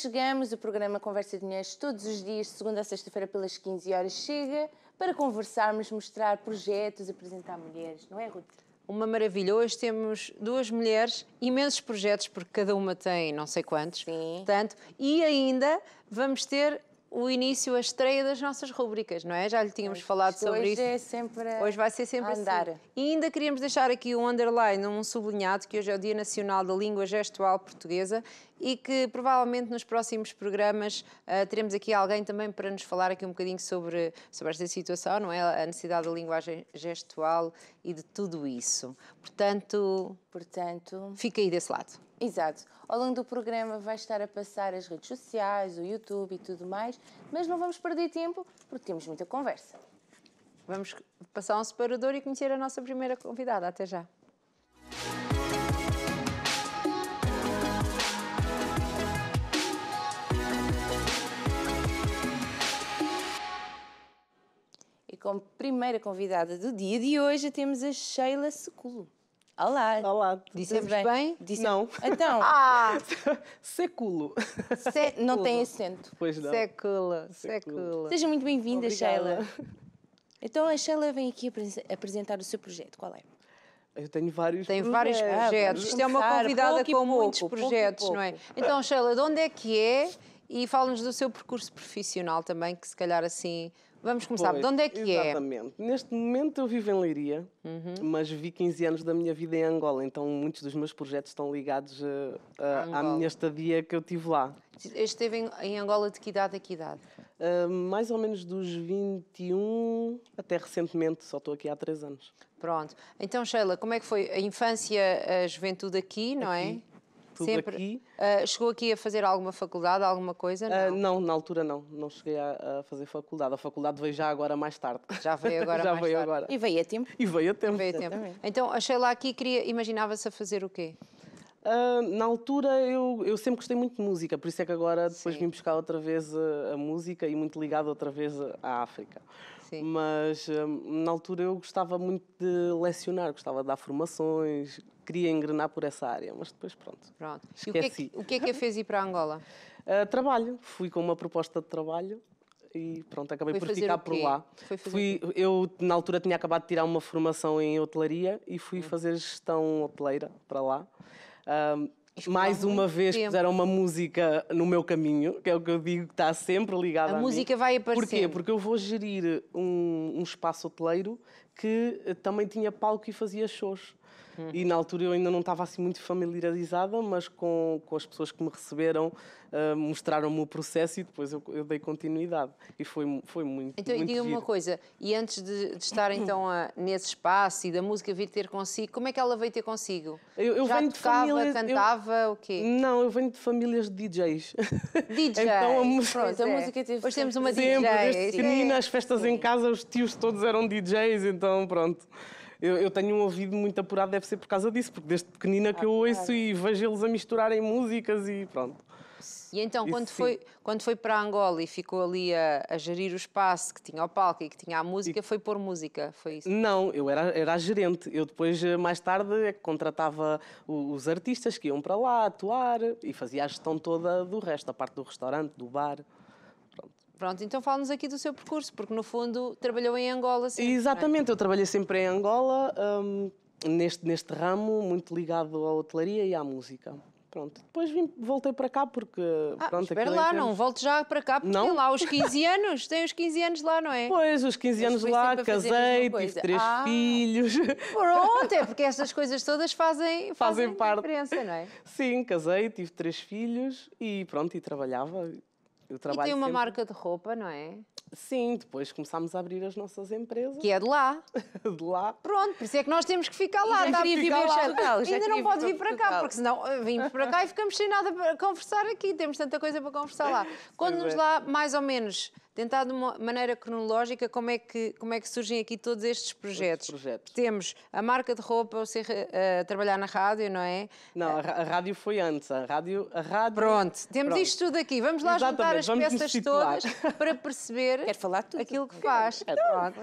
chegamos. O programa Conversa de Mulheres todos os dias, de segunda a sexta-feira, pelas 15 horas, chega para conversarmos, mostrar projetos, apresentar mulheres, não é, Ruth? Uma maravilha. Hoje temos duas mulheres, imensos projetos, porque cada uma tem não sei quantos. Sim. Portanto, e ainda vamos ter o início, a estreia das nossas rubricas, não é? Já lhe tínhamos falado sobre hoje isso. É sempre hoje vai ser sempre assim. andar. Assim. E ainda queríamos deixar aqui um underline, um sublinhado, que hoje é o Dia Nacional da Língua Gestual Portuguesa e que provavelmente nos próximos programas uh, teremos aqui alguém também para nos falar aqui um bocadinho sobre, sobre esta situação, não é? A necessidade da linguagem gestual e de tudo isso. Portanto, Portanto... fica aí desse lado. Exato. Ao longo do programa vai estar a passar as redes sociais, o YouTube e tudo mais, mas não vamos perder tempo porque temos muita conversa. Vamos passar um separador e conhecer a nossa primeira convidada. Até já. E como primeira convidada do dia de hoje temos a Sheila Seculo. Olá. Olá. Dissemos bem? bem? Disse... Não. Então. Ah! Século. Se... Não tem acento. Pois não. Século. Século. Seja muito bem-vinda, Sheila. Então, a Sheila vem aqui apresentar o seu projeto. Qual é? Eu tenho vários Tenho projetos. vários ah, projetos. Isto é uma convidada com muitos projetos, pouco, não é? Então, Sheila, de onde é que é? E fala-nos do seu percurso profissional também, que se calhar assim Vamos começar. Pois, de onde é que exatamente. é? Exatamente. Neste momento eu vivo em Leiria, uhum. mas vi 15 anos da minha vida em Angola, então muitos dos meus projetos estão ligados uh, à minha estadia que eu tive lá. Esteve em, em Angola de que idade a que idade? Uh, mais ou menos dos 21 até recentemente, só estou aqui há 3 anos. Pronto. Então, Sheila, como é que foi a infância, a juventude aqui, não aqui. é? tudo Sempre. aqui. Uh, chegou aqui a fazer alguma faculdade, alguma coisa? Ah, não, uh, não na altura não. Não cheguei a, a, fazer faculdade. A faculdade veio já agora mais tarde. Já veio agora já mais veio tarde. Agora. E veio a tempo. E veio a tempo. Veio a tempo. Então, achei lá aqui, queria, imaginava-se a fazer o quê? Uh, na altura eu, eu, sempre gostei muito de música, por isso é que agora depois Sim. vim buscar outra vez a, a música e muito ligado outra vez à África. Sim. Mas hum, na altura eu gostava muito de lecionar, gostava de dar formações, queria engrenar por essa área, mas depois pronto. Pronto. Esqueci. E o que, é que, o que é que a fez ir para Angola? Uh, trabalho. Fui com uma proposta de trabalho e pronto, acabei Foi por ficar por lá. fui, eu, na altura, tinha acabado de tirar uma formação em hotelaria e fui hum. fazer gestão hoteleira para lá. Hum, mais uma vez tempo. puseram uma música no meu caminho, que é o que eu digo que está sempre ligada a, a música mim. vai aparecer. Porquê? Porque eu vou gerir um, um espaço hoteleiro que eh, também tinha palco e fazia shows. Uhum. E na altura eu ainda não estava assim muito familiarizada, mas com, com as pessoas que me receberam uh, mostraram-me o processo e depois eu, eu, dei continuidade. E foi, foi muito Então, muito diga-me uma coisa, e antes de, de estar então a, nesse espaço e da música vir ter consigo, como é que ela veio ter consigo? Eu, eu Já venho tocava, de famílias, cantava, eu, o quê? Não, eu venho de famílias de DJs. DJs? então, a, música, Pronto, então, a é. música teve... Hoje temos uma sempre, DJ. Sempre, desde pequenina, as festas em casa, os tios todos eram DJs, então pronto eu, eu, tenho um ouvido muito apurado, deve ser por causa disso, porque desde pequenina ah, que eu claro. ouço e vejo eles a misturarem músicas e pronto. E então, quando foi, quando foi para Angola e ficou ali a, a, gerir o espaço que tinha o palco e que tinha a música, e... foi pôr música, foi isso? Não, eu era, era a gerente. Eu depois, eh, mais tarde, é que contratava os artistas que iam para lá atuar e fazia a gestão toda do resto, a parte do restaurante, do bar. Pronto, então fala-nos aqui do seu percurso, porque no fundo trabalhou em Angola sempre. É? Exatamente, é? eu trabalhei sempre em Angola, um, neste, neste ramo, muito ligado à hotelaria e à música. Pronto, depois vim, voltei para cá porque. Ah, pronto, espera é lá, é não volte já para cá, porque não? tem lá os 15 anos, tem os 15 anos lá, não é? Pois, os 15 anos lá, casei, tive três ah, filhos. Pronto, é porque essas coisas todas fazem, fazem, fazem parte. diferença, não é? Sim, casei, tive três filhos e pronto, e trabalhava eu trabalho e tem uma sempre... marca de roupa, não é? Sim, depois começámos a abrir as nossas empresas. Que é de lá. de lá. Pronto, por isso é que nós temos que ficar lá. Já tá queria lá. já Ainda não pode vir para cá, porque senão eh, vimos para cá e ficamos sem nada para conversar aqui. Temos tanta coisa para conversar lá. quando nos é. lá mais ou menos tentar de uma maneira cronológica como é que, como é que surgem aqui todos estes projetos. projetos. Temos a marca de roupa, você uh, eh, trabalhar na rádio, não é? Não, a, a, rádio foi antes, a rádio... A rádio... Pronto, temos Pronto. isto tudo aqui, vamos lá Exatamente. juntar as vamos peças todas para perceber falar tudo. aquilo que faz. É, pronto.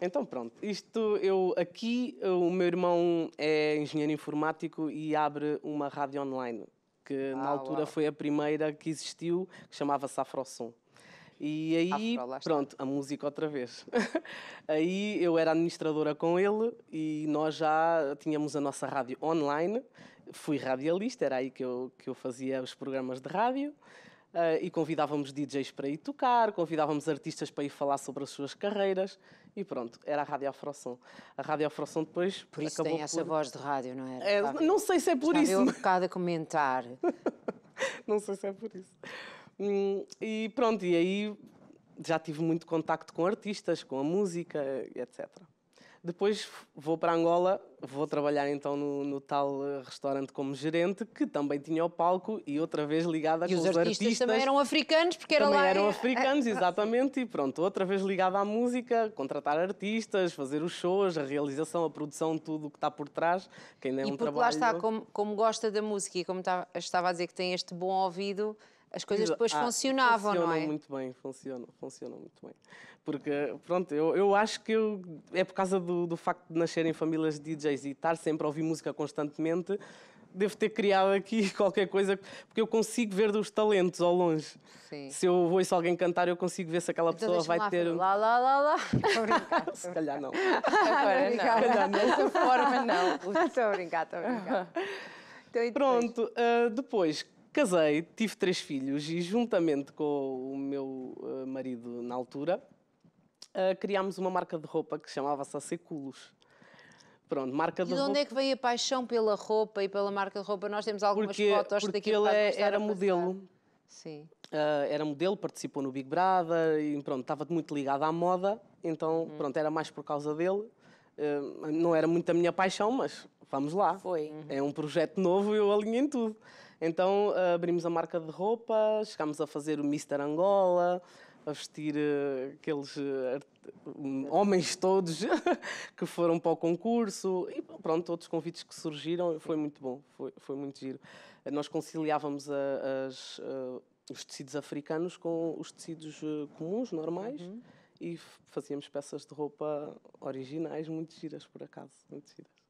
Então pronto, isto eu aqui, o meu irmão é engenheiro informático e abre uma rádio online, que ah, na altura uau. foi a primeira que existiu, que chamava-se Afrosom. E aí, Afro, pronto, a música outra vez. aí eu era administradora com ele e nós já tínhamos a nossa rádio online. Fui radialista, era aí que eu, que eu fazia os programas de rádio. Uh, e convidávamos DJs para ir tocar, convidávamos artistas para ir falar sobre as suas carreiras e pronto, era a Rádio Afroção. A Rádio Afroção depois Por isso acabou tem essa por... voz de rádio, não era? É, é não sei se é por Estava isso. Eu um bocado a comentar. não sei se é por isso. Hum, e pronto, e aí já tive muito contacto com artistas, com a música, etc. Depois vou para Angola, vou trabalhar então no, no, tal eh, restaurante como gerente, que também tinha o palco e outra vez ligada com os artistas. E os artistas também eram africanos, porque era também lá... eram eh, africanos, eh, ah, exatamente, e pronto, outra vez ligada à música, contratar artistas, fazer os shows, a realização, a produção, tudo o que está por trás, que ainda é e um trabalho... E porque lá está, como, como, gosta da música e como tá, estava a dizer que tem este bom ouvido, as coisas depois ah, funcionavam, não é? Funcionam muito bem, funcionam, funcionam muito bem. Porque, pronto, eu, eu acho que eu, é por causa do, do facto de nascer em famílias de DJs e estar sempre a ouvir música constantemente, devo ter criado aqui qualquer coisa, porque eu consigo ver dos talentos ao longe. Sim. Se eu ouço alguém cantar, eu consigo ver se aquela então, pessoa vai lá, ter. Lá, lá, lá, lá. Brincar, se calhar não. Agora não. Se calhar não. Dessa forma, não. Estou a brincar, estou a brincar. Então, depois? Pronto, uh, depois Casei, tive três filhos e, juntamente com o meu eh, marido na altura, eh, criámos uma marca de roupa que chamava-se Aceculos. Pronto, marca de e de, de onde é que veio a paixão pela roupa e pela marca de roupa? Nós temos algumas porque, fotos porque ele é- era modelo. Sim. Uh, era modelo, participou no Big Brother e pronto, estava muito ligado à moda, então hum. pronto, era mais por causa dele. Uh, não era muito a minha paixão, mas vamos lá. Foi. É um projeto novo e eu alinho em tudo. Então ah, abrimos a marca de roupa, chegámos a fazer o Mister Angola, a vestir ah, aqueles ah, hum, homens todos que foram para o concurso e pronto, outros convites que surgiram. Foi muito bom, foi, foi muito giro. Nós conciliávamos a, as, os tecidos africanos com os tecidos comuns, normais. Uhum. E fazíamos peças de roupa originais, muito giras, por acaso, muito giras.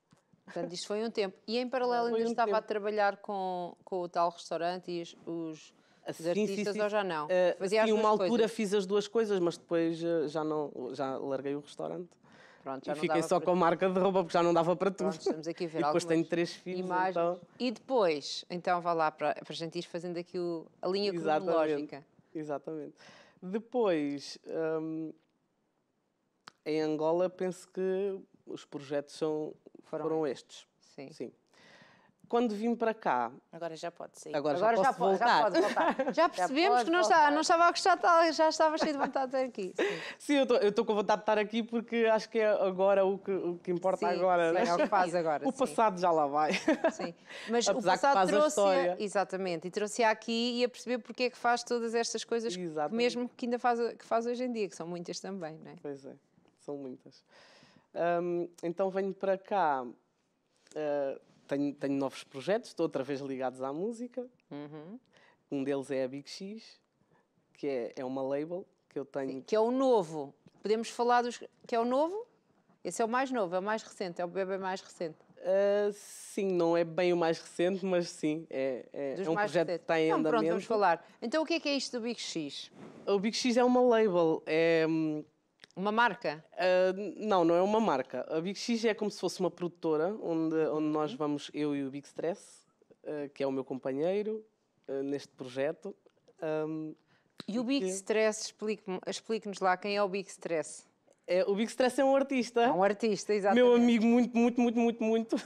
Portanto, isto foi um tempo. E em paralelo ainda um estava tempo. a trabalhar com, com o tal restaurante e os, os assim, artistas sim, sim. ou já não? Uh, Fazia uma altura coisas. fiz as duas coisas, mas depois ah, já não já larguei o restaurante. Pronto, já e fiquei só com a marca de roupa, porque já não dava para tudo. Pronto, estamos aqui a ver e depois tenho três filhos. Então... E depois, então vá lá para, para a gente ir fazendo aqui o, a linha Exatamente. cronológica. Exatamente. Depois, hum, em Angola, penso que os projetos são foram, foram estes. Sim. Sim. Quando vim para cá. Agora já pode sair. Agora, agora já, já, pode, já, pode voltar. já percebemos já que não, está, não estava a gostar, tá, já estava cheio de vontade de estar aqui. Sim, sim eu estou com vontade de estar aqui porque acho que é agora o que, o que importa sim, agora. Sim, né? é o que faz agora. o passado já lá vai. Sim, mas o passado trouxe. A exatamente, e trouxe aqui e a perceber porque é que faz todas estas coisas, que, mesmo que ainda faz, que faz hoje em dia, que são muitas também, não é? Pois é, são muitas. Um, então venho para cá, uh, tenho, tenho, novos projetos, estou outra vez ligados à música. Uhum. Um deles é a Big X, que é, é uma label que eu tenho. Sim, que é o novo. Podemos falar dos. que é o novo? Esse é o mais novo, é o mais recente, é o bebê mais recente. Uh, sim, não é bem o mais recente, mas sim, é, é, é um projeto que está em não, andamento. Pronto, vamos falar. Então o que é que é isto do Big X? O Big X é uma label, é, hum, uma marca? Uh, não, não é uma marca. A Big X é como se fosse uma produtora onde, onde nós uhum. vamos, eu e o Big Stress, uh, que é o meu companheiro uh, neste projeto. Um, e o Big que... É? Stress, explique-nos explique lá quem é o Big Stress. É, o Big Stress é um artista. É um artista, exatamente. Meu amigo, muito, muito, muito, muito, muito.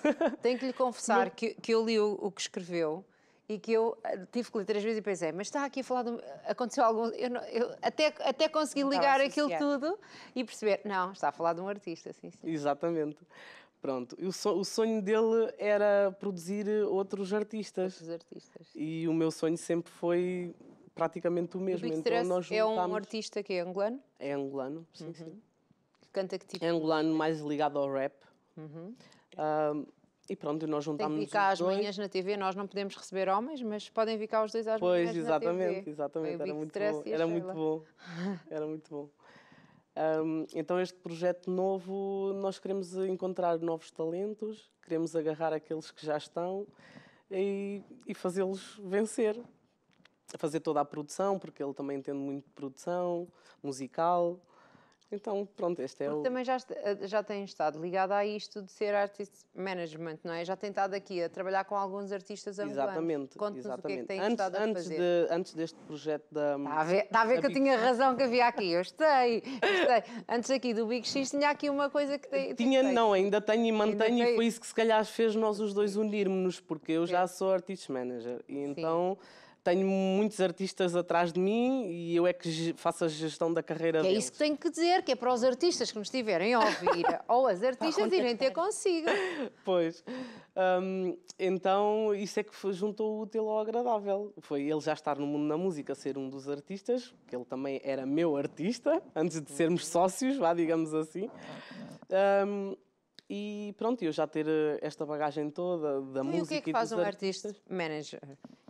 Tenho que lhe confessar Mas... que, que eu li o, o que escreveu e que eu eh, tive que ler três vezes e pensei, mas está aqui a falar, do... aconteceu algum, eu não... eu até, até consegui ligar aquilo tudo e perceber, não, está a falar de um artista, sim, sim. Exatamente. Pronto, o sonho dele era produzir outros artistas. Outros artistas. E o meu sonho sempre foi praticamente o mesmo. O então nós é um artista que é angolano? É angolano, sim, uhum. sim. Canta que tipo? É angolano mais ligado ao rap. Uhum. E pronto, nós juntámos Tem que ficar cá às manhãs na TV, nós não podemos receber homens, mas podem ficar os dois às pois, manhãs na TV. Pois, exatamente, exatamente. Era muito, bom, era muito bom. Era muito bom. Um, então, este projeto novo, nós queremos encontrar novos talentos, queremos agarrar aqueles que já estão e, e fazê-los vencer. Fazer toda a produção, porque ele também entende muito de produção musical. Então, pronto, este é Porque o... também já, eh, já tem estado ligada a isto de ser artist management, não é? Já tem estado aqui a trabalhar com alguns artistas ambulantes. Exatamente, exatamente. o que é que tem antes, estado antes fazer. De, antes deste projeto da... Está a ver, está a ver que eu tinha razão que havia aqui, eu gostei, gostei. Antes aqui do Big X tinha aqui uma coisa que tem... Tinha, tem. não, ainda tenho e mantenho e foi isso que se calhar fez nós os dois unirmos-nos, porque eu já sou artist manager e Sim. então tenho muitos artistas atrás de mim e eu é que faço a gestão da carreira que É isso que tenho que dizer, que é para os artistas que nos estiverem a ouvir, ou as artistas irem ter consigo. Pois. Um, então, isso é que foi, juntou o útil ao agradável. Foi ele já estar no mundo da música, ser um dos artistas, que ele também era meu artista, antes de sermos sócios, vá, digamos assim. Um, e pronto, eu já ter eh, esta bagagem toda da e então, música. E o que é que faz um artista manager?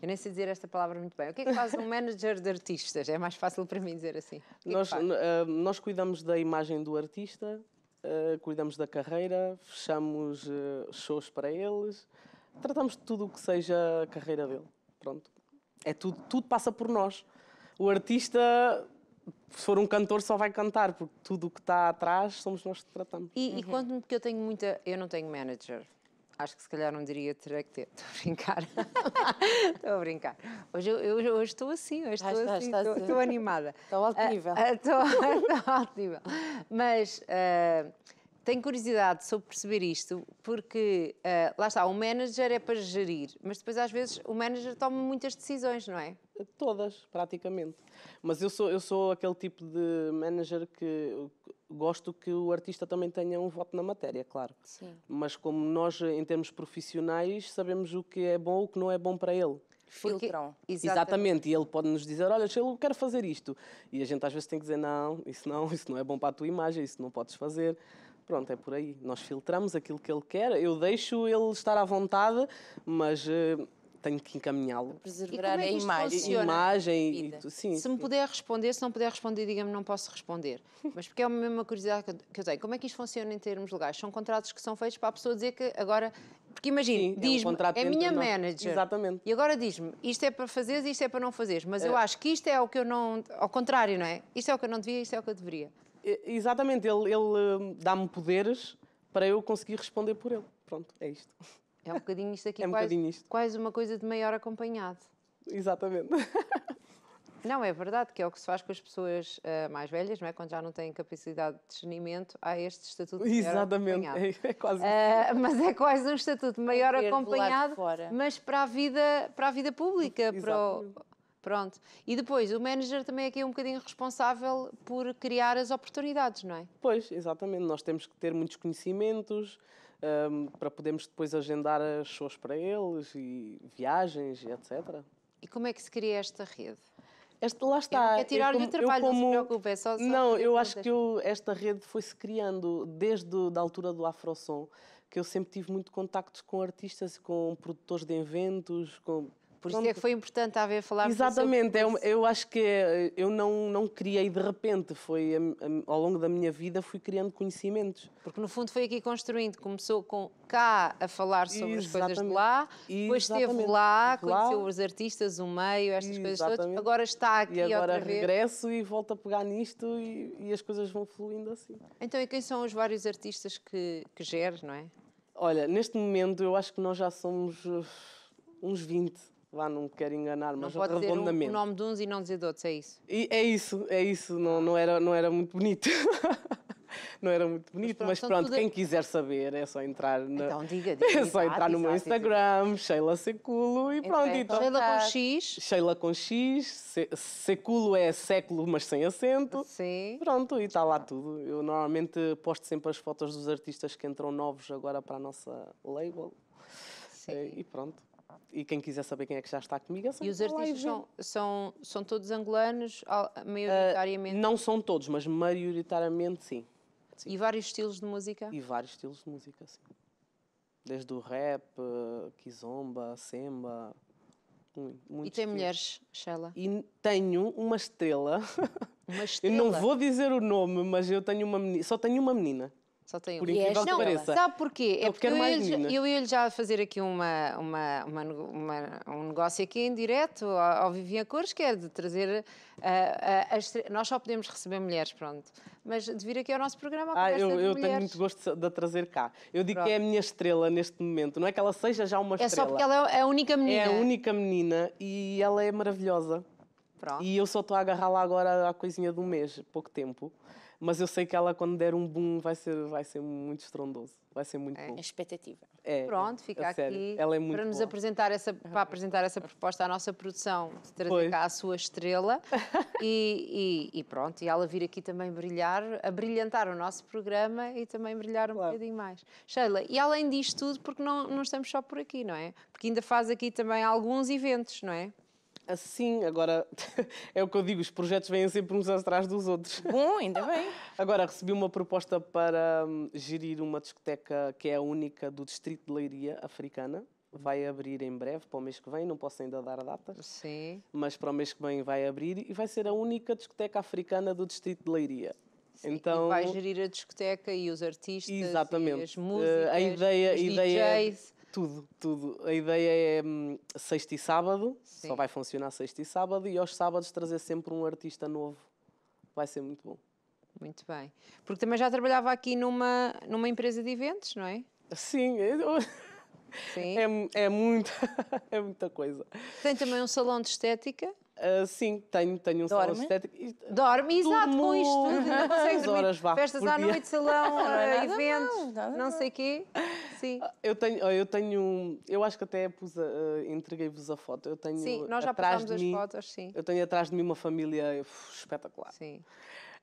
Eu nem sei dizer esta palavra muito bem. O que é que faz um manager de artistas? É mais fácil para mim dizer assim. É nós, eh, nós cuidamos da imagem do artista, eh, cuidamos da carreira, fechamos shows para eles, tratamos de tudo o que seja a carreira dele. Pronto. É tudo, tudo passa por nós. O artista se for um cantor só vai cantar, porque tudo o que está atrás somos nós que tratamos. E, uhum. e conte-me que eu tenho muita. Eu não tenho manager. Acho que se calhar não diria terá que ter. Estou a brincar. estou a brincar. Hoje, eu, eu, hoje estou assim, hoje ah, estou está, assim, estou, assim. estou animada. Ah, ah, estou alto nível. estou, estou alto nível. Mas uh, tenho curiosidade sobre perceber isto, porque uh, lá está, o manager é para gerir, mas depois às vezes o manager toma muitas decisões, não é? todas, praticamente. Mas eu sou, eu sou aquele tipo de manager que gosto que o artista também tenha um voto na matéria, claro. Sim. Mas como nós, em termos profissionais, sabemos o que é bom ou o que não é bom para ele. Filtram. Porque, exatamente. exatamente. E ele pode nos dizer, olha, eu quero fazer isto. E a gente às vezes tem que dizer, não, isso não, isso não é bom para a tua imagem, isso não podes fazer. Pronto, é por aí. Nós filtramos aquilo que ele quer. Eu deixo ele estar à vontade, mas... Uh, tenho que encaminhá-lo. Preservar é a imagem. imagem e, sim, se me puder responder, se não puder responder, diga-me, não posso responder. Mas porque é a mesma curiosidade que eu tenho. Como é que isto funciona em termos legais? São contratos que são feitos para a pessoa dizer que agora porque imagina, diz-me, é, um é minha manager. Exatamente. E agora diz-me, isto é para fazeres, isto é para não fazeres. Mas é. eu acho que isto é o que eu não. Ao contrário, não é? Isto é o que eu não devia, isto é o que eu deveria. É, exatamente, ele, ele eh, dá-me poderes para eu conseguir responder por ele. Pronto, é isto. É um bocadinho isto aqui, é um quase, bocadinho isto. quase uma coisa de maior acompanhado. Exatamente. Não, é verdade que é o que se faz com as pessoas uh, mais velhas, não é? Quando já não têm capacidade de discernimento, há este estatuto de maior Exatamente, é, é, quase uh, Mas é quase um estatuto de maior é acompanhado, mas para a vida, para a vida pública, para o, Pronto. E depois, o manager também aqui é, é um bocadinho responsável por criar as oportunidades, não é? Pois, exatamente. Nós temos que ter muitos conhecimentos, um, para podermos depois agendar as shows para eles e viagens e etc. E como é que se cria esta rede? Este, lá está. É tirar-lhe o trabalho, como, não se preocupe, é só, só Não, eu acho que eu, esta rede foi-se criando desde a altura do Afrosom, que eu sempre tive muito contacto com artistas, com produtores de eventos, com por isso é Pronto. é que foi importante haver falar Exatamente, eu, é eu acho que eu não, não criei de repente, foi ao longo da minha vida fui criando conhecimentos. Porque no fundo foi aqui construindo, começou com cá a falar sobre Exatamente. as coisas de lá, depois Exatamente. esteve lá, conheceu lá. os artistas, o meio, estas Exatamente. coisas todas, agora está aqui e agora regresso e volto a pegar nisto e, e, as coisas vão fluindo assim. Então e quem são os vários artistas que, que geres, não é? Olha, neste momento eu acho que nós já somos eh, uns 20 Lá não me quero enganar, não mas pode Dizer o nome de uns e não dizer de outros, é isso? E é isso, é isso. Não, não, era, não era muito bonito. não era muito bonito, mas pronto, mas pronto quem quiser saber é só entrar na... Então diga, diga É só entrar no meu Instagram, Sheila Seculo e então, pronto. Então, então, Sheila com X. Sheila com X, Seculo é século, mas sem acento. Sim. Pronto, e está lá tudo. Eu normalmente posto sempre as fotos dos artistas que entram novos agora para a nossa label. Sim. E pronto e quem quiser saber quem é que já está comigo é E os artistas são, são, são todos angolanos, maioritariamente? Uh, não são todos, mas maioritariamente sim. sim. E vários estilos de música? E vários estilos de música, sim. Desde o rap, kizomba, semba, muito, muito e tem estilo. mulheres, Shela? E tenho uma estrela. Uma estrela? eu não vou dizer o nome, mas eu tenho uma menina, só tenho uma menina. Só tem um. Por incrível não, que pareça. Sabe porquê? É, é porque eu, mais eu, eu ia-lhe já fazer aqui uma, uma, uma, uma, um negócio aqui em direto ao, ao Vivian Cores, que é de trazer... Uh, uh, nós só podemos receber mulheres, pronto. Mas de vir aqui ao nosso programa, a ah, eu, eu tenho muito gosto de a trazer cá. Eu digo pronto. que é a minha estrela neste momento. Não é que ela seja já uma é estrela. É só porque ela é a única menina. É a única menina e ela é maravilhosa. Pronto. E eu só estou a agarrá-la agora à coisinha de um mês, pouco tempo mas eu sei que ela quando der um boom vai ser, vai ser muito estrondoso, vai ser muito é, bom. É expectativa. É, é, Pronto, fica é aqui é para boa. nos apresentar essa, para apresentar essa proposta à nossa produção, de trazer cá a sua estrela e, e, e, pronto, e ela vir aqui também brilhar, a brilhantar o nosso programa e também brilhar um claro. bocadinho mais. Sheila, e além disto tudo, porque não, não estamos só por aqui, não é? Porque ainda faz aqui também alguns eventos, não é? Assim, agora é o que eu digo, os projetos vêm sempre uns atrás dos outros. Bom, ainda bem. Agora recebi uma proposta para hum, gerir uma discoteca que é a única do distrito de Leiria africana. Vai abrir em breve, para o mês que vem, não posso ainda dar a data Sim. Mas para o mês que vem vai abrir e vai ser a única discoteca africana do distrito de Leiria. Sim, então, vai gerir a discoteca e os artistas, exatamente. E as eh, músicas, a ideia, os DJs tudo, tudo. A ideia é hum, sexta e sábado, Sim. só vai funcionar sexta e sábado, e aos sábados trazer sempre um artista novo. Vai ser muito bom. Muito bem. Porque também já trabalhava aqui numa, numa empresa de eventos, não é? Sim, eu... Sim. É, é, muita, é muita coisa. Tem também um salão de estética. Uh, sim, tenho, tenho um Dorme? salão estético. Dorme, tudo, exato, com isto. Não horas, vá, Festas à dia. noite, salão, eh, eventos, não, não sei o quê. Sim. Ah, eu tenho, ah, eu tenho, eu acho que até pus, uh, entreguei-vos a foto. Eu tenho sim, nós já atrás de as mim, fotos, sim. Eu tenho atrás de mim uma família uf, espetacular. Sim.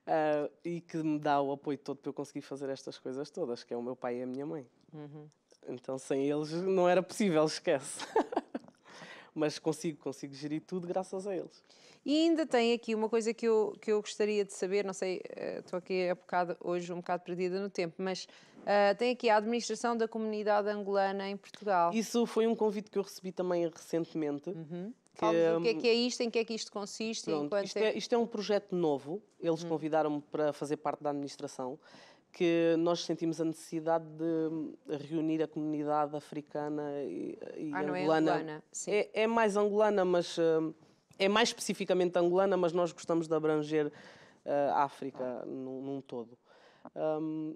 Uh, e que me dá o apoio todo para eu conseguir fazer estas coisas todas, que é o meu pai e a minha mãe. Uhum. Então, sem eles não era possível, esquece. mas consigo, consigo gerir tudo graças a eles. E ainda tem aqui uma coisa que eu, que eu gostaria de saber, não sei, eh, estou aqui a bocado, hoje um bocado perdida no tempo, mas uh, tem aqui a administração da comunidade angolana em Portugal. Isso foi um convite que eu recebi também recentemente. Uhum. Que, o que é hum, que é isto, em que é que isto consiste? Pronto, isto, é, é, isto, é, um projeto novo, eles uhum. convidaram-me para fazer parte da administração que nós sentimos a necessidade de hum, reunir a comunidade africana e, e ah, angolana. Não é, angolana é, é, mais angolana, mas hum, é mais especificamente angolana, mas nós gostamos de abranger eh, a África num, num, todo. Um,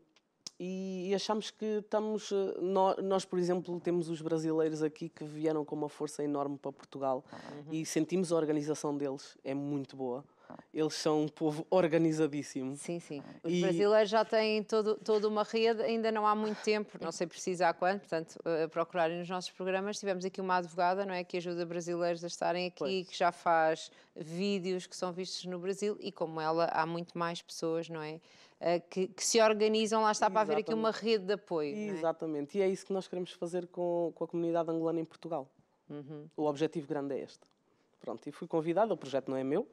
e, achamos que estamos. Eh, nós, nós, por exemplo, temos os brasileiros aqui que vieram com uma força enorme para Portugal uhum. e sentimos a organização deles, é muito boa. Eles são um povo organizadíssimo. Sim, sim. Os e... brasileiros já têm todo, toda uma rede, ainda não há muito tempo, não sei precisar há quanto, portanto, eh, procurarem nos nossos programas. Tivemos aqui uma advogada, não é? Que ajuda brasileiros a estarem aqui, pois. que já faz vídeos que são vistos no Brasil e, como ela, há muito mais pessoas, não é? Eh, que, que, se organizam, lá está, para haver aqui uma rede de apoio. É? Exatamente, é? e é isso que nós queremos fazer com, com a comunidade angolana em Portugal. Uhum. O objetivo grande é este. Pronto, e fui convidada, o projeto não é meu,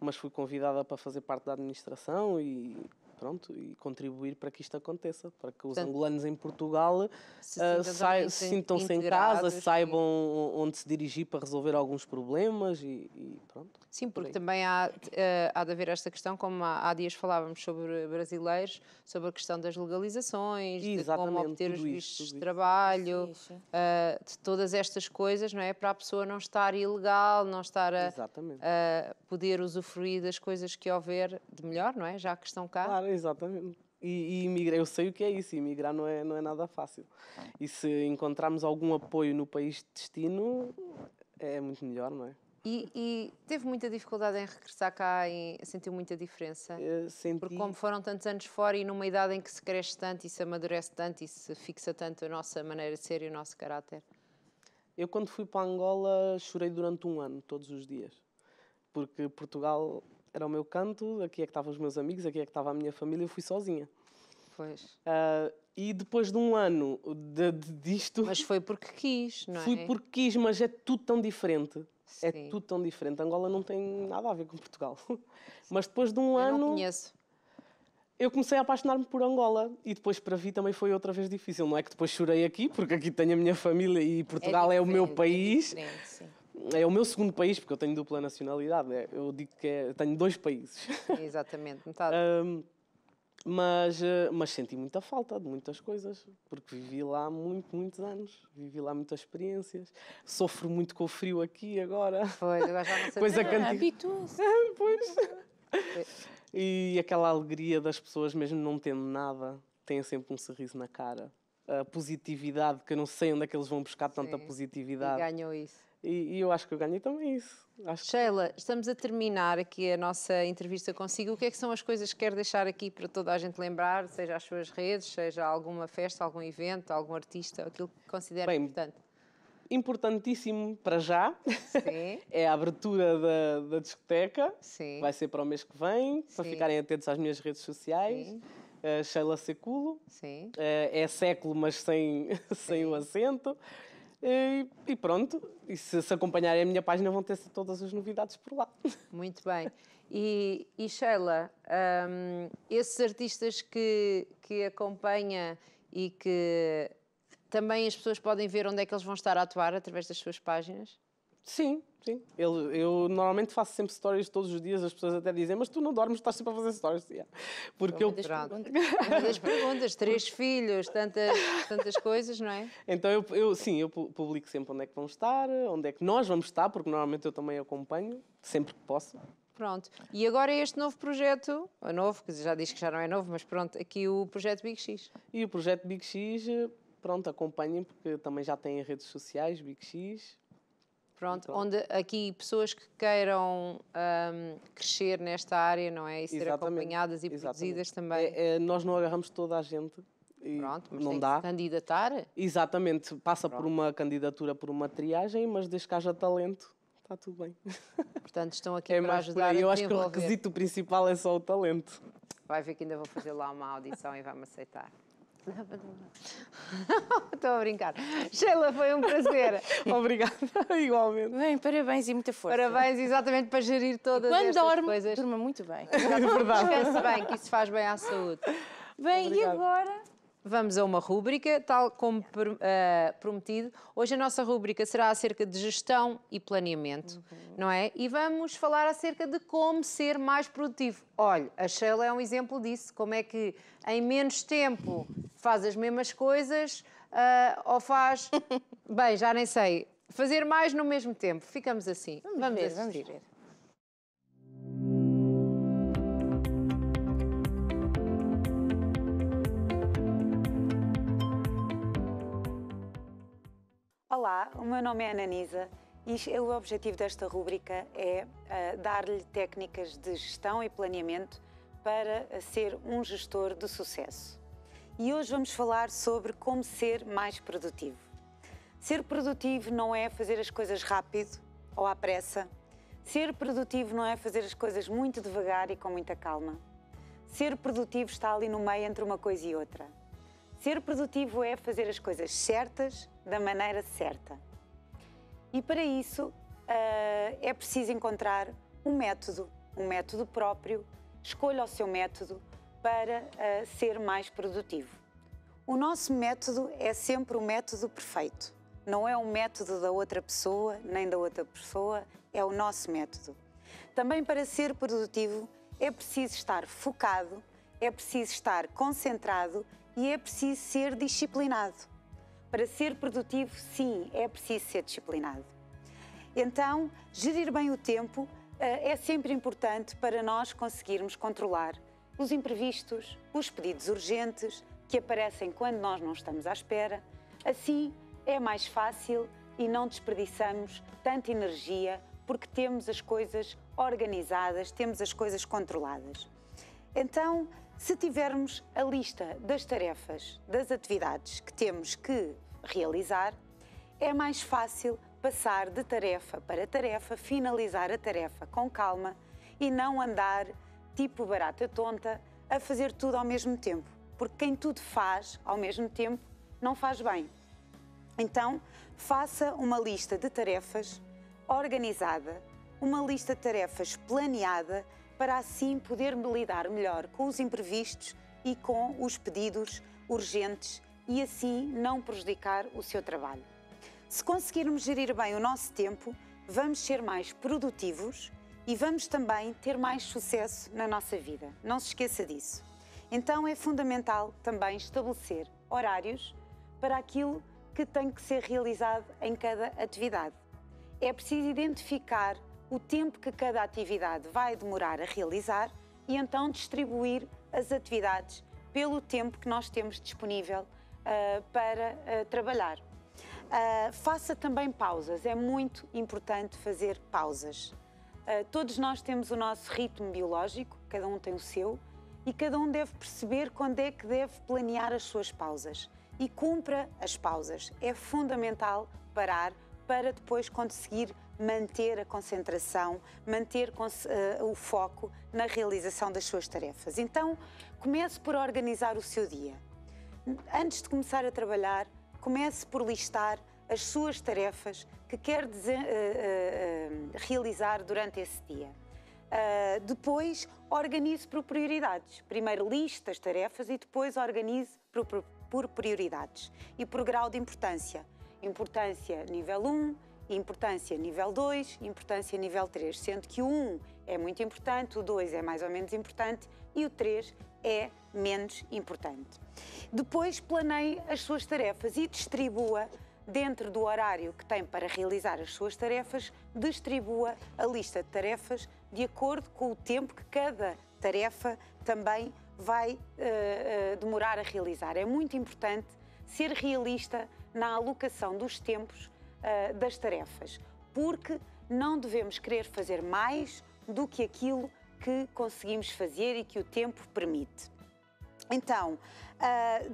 mas fui convidada para fazer parte da administração e pronto, e contribuir para que isto aconteça, para que os Portanto, angolanos em Portugal se uh, sintam-se em casa, saibam e... onde se dirigir para resolver alguns problemas e, e pronto. Sim, porque por também há, uh, há de haver esta questão, como há, dias falávamos sobre brasileiros, sobre a questão das legalizações, e, de como obter os vistos de trabalho, Uh, de todas estas coisas, não é? Para a pessoa não estar ilegal, não estar a, poder usufruir das coisas que houver de melhor, não é? Já que estão cá. Claro, exatamente. E, e eu sei o que é isso, imigrar migrar não é, não é nada fácil. E se encontrarmos algum apoio no país de destino, é muito melhor, não é? E, e, teve muita dificuldade em regressar cá e sentiu muita diferença? Eh, senti... Porque como foram tantos anos fora e numa idade em que se cresce tanto e se amadurece tanto e se fixa tanto a nossa maneira de ser e o nosso caráter. Eu quando fui para Angola chorei durante um ano, todos os dias. Porque Portugal era o meu canto, aqui é que estavam os meus amigos, aqui é que estava a minha família, eu fui sozinha. Pois. Uh, e depois de um ano de, de, disto. Mas foi porque quis, não é? Fui porque quis, mas é tudo tão diferente. É sim. É tudo tão diferente. Angola não tem nada a ver com Portugal. Mas depois de um eu ano. Não conheço eu comecei a apaixonar-me por Angola e depois para vir também foi outra vez difícil. Não é que depois chorei aqui, porque aqui tenho a minha família e Portugal é, é o meu é país. É é o meu segundo país, porque eu tenho dupla nacionalidade, né? eu digo que é, tenho dois países. Exatamente, metade. um, mas, eh, mas senti muita falta de muitas coisas, porque vivi lá muito, muitos anos, vivi lá muitas experiências, sofro muito com o frio aqui agora. Pois, agora já não sei. Pois, a canti... ah, pois. pois. E aquela alegria das pessoas, mesmo não tendo nada, têm sempre um sorriso na cara. A positividade, que eu não sei onde é que eles vão buscar tanta Sim. positividade. E ganham isso. E, e, eu acho que eu ganhei também isso. Acho Sheila, estamos a terminar aqui a nossa entrevista consigo. O que é que são as coisas que quer deixar aqui para toda a gente lembrar, seja as suas redes, seja alguma festa, algum evento, algum artista, aquilo que considera Bem, importante? Importantíssimo para já Sim. é a abertura da, da discoteca. Sim. Vai ser para o mês que vem, Sim. para ficarem atentos às minhas redes sociais. Sim. Uh, Sheila Seculo. Sim. Uh, é século, mas sem, sem o acento. E, e pronto, e se, se acompanharem a minha página vão ter todas as novidades por lá. Muito bem. E, e Sheila, um, esses artistas que, que acompanha e que também as pessoas podem ver onde é que eles vão estar a atuar através das suas páginas? Sim, sim. Eu, eu normalmente faço sempre stories todos os dias, as pessoas até dizem, mas tu não dormes, estás sempre a fazer stories. Yeah. Porque eu. Das uma perguntas, três filhos, tantas, tantas coisas, não é? Então eu, eu, sim, eu publico sempre onde é que vão estar, onde é que nós vamos estar, porque normalmente eu também acompanho, sempre que posso. Pronto. E agora este novo projeto, é novo, que já diz que já não é novo, mas pronto, aqui o projeto Big X. E o projeto Big X, pronto, acompanhem, porque também já tem redes sociais, Big X, Pronto, então, onde aqui pessoas que queiram um, crescer nesta área, não é? E ser acompanhadas e exatamente. produzidas é, também. É, é, nós não agarramos toda a gente. Pronto, mas não dá. candidatar? Exatamente, passa Pronto. por uma candidatura, por uma triagem, mas desde que haja talento, está tudo bem. Portanto, estão aqui é para ajudar Eu acho que o requisito principal é só o talento. Vai ver que ainda vou fazer lá uma audição e vai-me aceitar. Estou a brincar. Sheila, foi um prazer. Obrigada, igualmente. Bem, parabéns e muita força. Parabéns, exatamente, para gerir todas as estas coisas. Quando dorme, muito bem. É verdade. Descanse bem, que isso faz bem à saúde. Bem, Obrigado. e agora? Vamos a uma rúbrica, tal como uh, prometido. Hoje a nossa rúbrica será acerca de gestão e planeamento, uhum. não é? E vamos falar acerca de como ser mais produtivo. Olha, a Sheila é um exemplo disso. Como é que em menos tempo faz as mesmas coisas uh, ou faz. Bem, já nem sei. Fazer mais no mesmo tempo. Ficamos assim. Vamos, vamos ver, assistir. Vamos ver. Olá, o meu nome é Ananisa e o objetivo desta rúbrica é uh, dar-lhe técnicas de gestão e planeamento para eh, ser um gestor de sucesso. E hoje vamos falar sobre como ser mais produtivo. Ser produtivo não é fazer as coisas rápido ou à pressa. Ser produtivo não é fazer as coisas muito devagar e com muita calma. Ser produtivo está ali no meio entre uma coisa e outra Ser produtivo é fazer as coisas certas da maneira certa. E para isso eh, é preciso encontrar um método, um método próprio. Escolha o seu método para eh, ser mais produtivo. O nosso método é sempre o método perfeito. Não é um método da outra pessoa, nem da outra pessoa, é o nosso método. Também para ser produtivo é preciso estar focado, é preciso estar concentrado e é preciso ser disciplinado. Para ser produtivo, sim, é preciso ser disciplinado. Então, gerir bem o tempo eh, é sempre importante para nós conseguirmos controlar os imprevistos, os pedidos urgentes que aparecem quando nós não estamos à espera. Assim, é mais fácil e não desperdiçamos tanta energia porque temos as coisas organizadas, temos as coisas controladas. Então, se tivermos a lista das tarefas, das atividades que temos que realizar, é mais fácil passar de tarefa para tarefa, finalizar a tarefa com calma e não andar tipo barata tonta a fazer tudo ao mesmo tempo, porque quem tudo faz ao mesmo tempo não faz bem. Então, faça uma lista de tarefas organizada, uma lista de tarefas planeada para assim poder lidar melhor com os imprevistos e com os pedidos urgentes e assim não prejudicar o seu trabalho. Se conseguirmos gerir bem o nosso tempo, vamos ser mais produtivos e vamos também ter mais sucesso na nossa vida. Não se esqueça disso. Então é fundamental também estabelecer horários para aquilo que tem que ser realizado em cada atividade. É preciso identificar o tempo que cada atividade vai demorar a realizar e então distribuir as atividades pelo tempo que nós temos disponível uh, para uh, trabalhar. Uh, faça também pausas, é muito importante fazer pausas. todos nós temos o nosso ritmo biológico, cada um tem o seu, e cada um deve perceber quando é que deve planear as suas pausas. E cumpra as pausas, é fundamental parar para depois conseguir manter a concentração, manter eh, o foco na realização das suas tarefas. Então, comece por organizar o seu dia. Antes de começar a trabalhar, comece por listar as suas tarefas que quer eh, eh, realizar durante esse dia. Uh, depois organize por prioridades. Primeiro lista as tarefas e depois organize por, por, por prioridades e por grau de importância. Importância nível 1, importância nível 2, importância nível 3, sendo que o 1 é muito importante, o 2 é mais ou menos importante e o 3 é menos importante. Depois planeie as suas tarefas e distribua dentro do horário que tem para realizar as suas tarefas, distribua a lista de tarefas de acordo com o tempo que cada tarefa também vai uh, uh, demorar a realizar. É muito importante ser realista na alocação dos tempos uh, das tarefas, porque não devemos querer fazer mais do que aquilo que conseguimos fazer e que o tempo permite. Então, uh,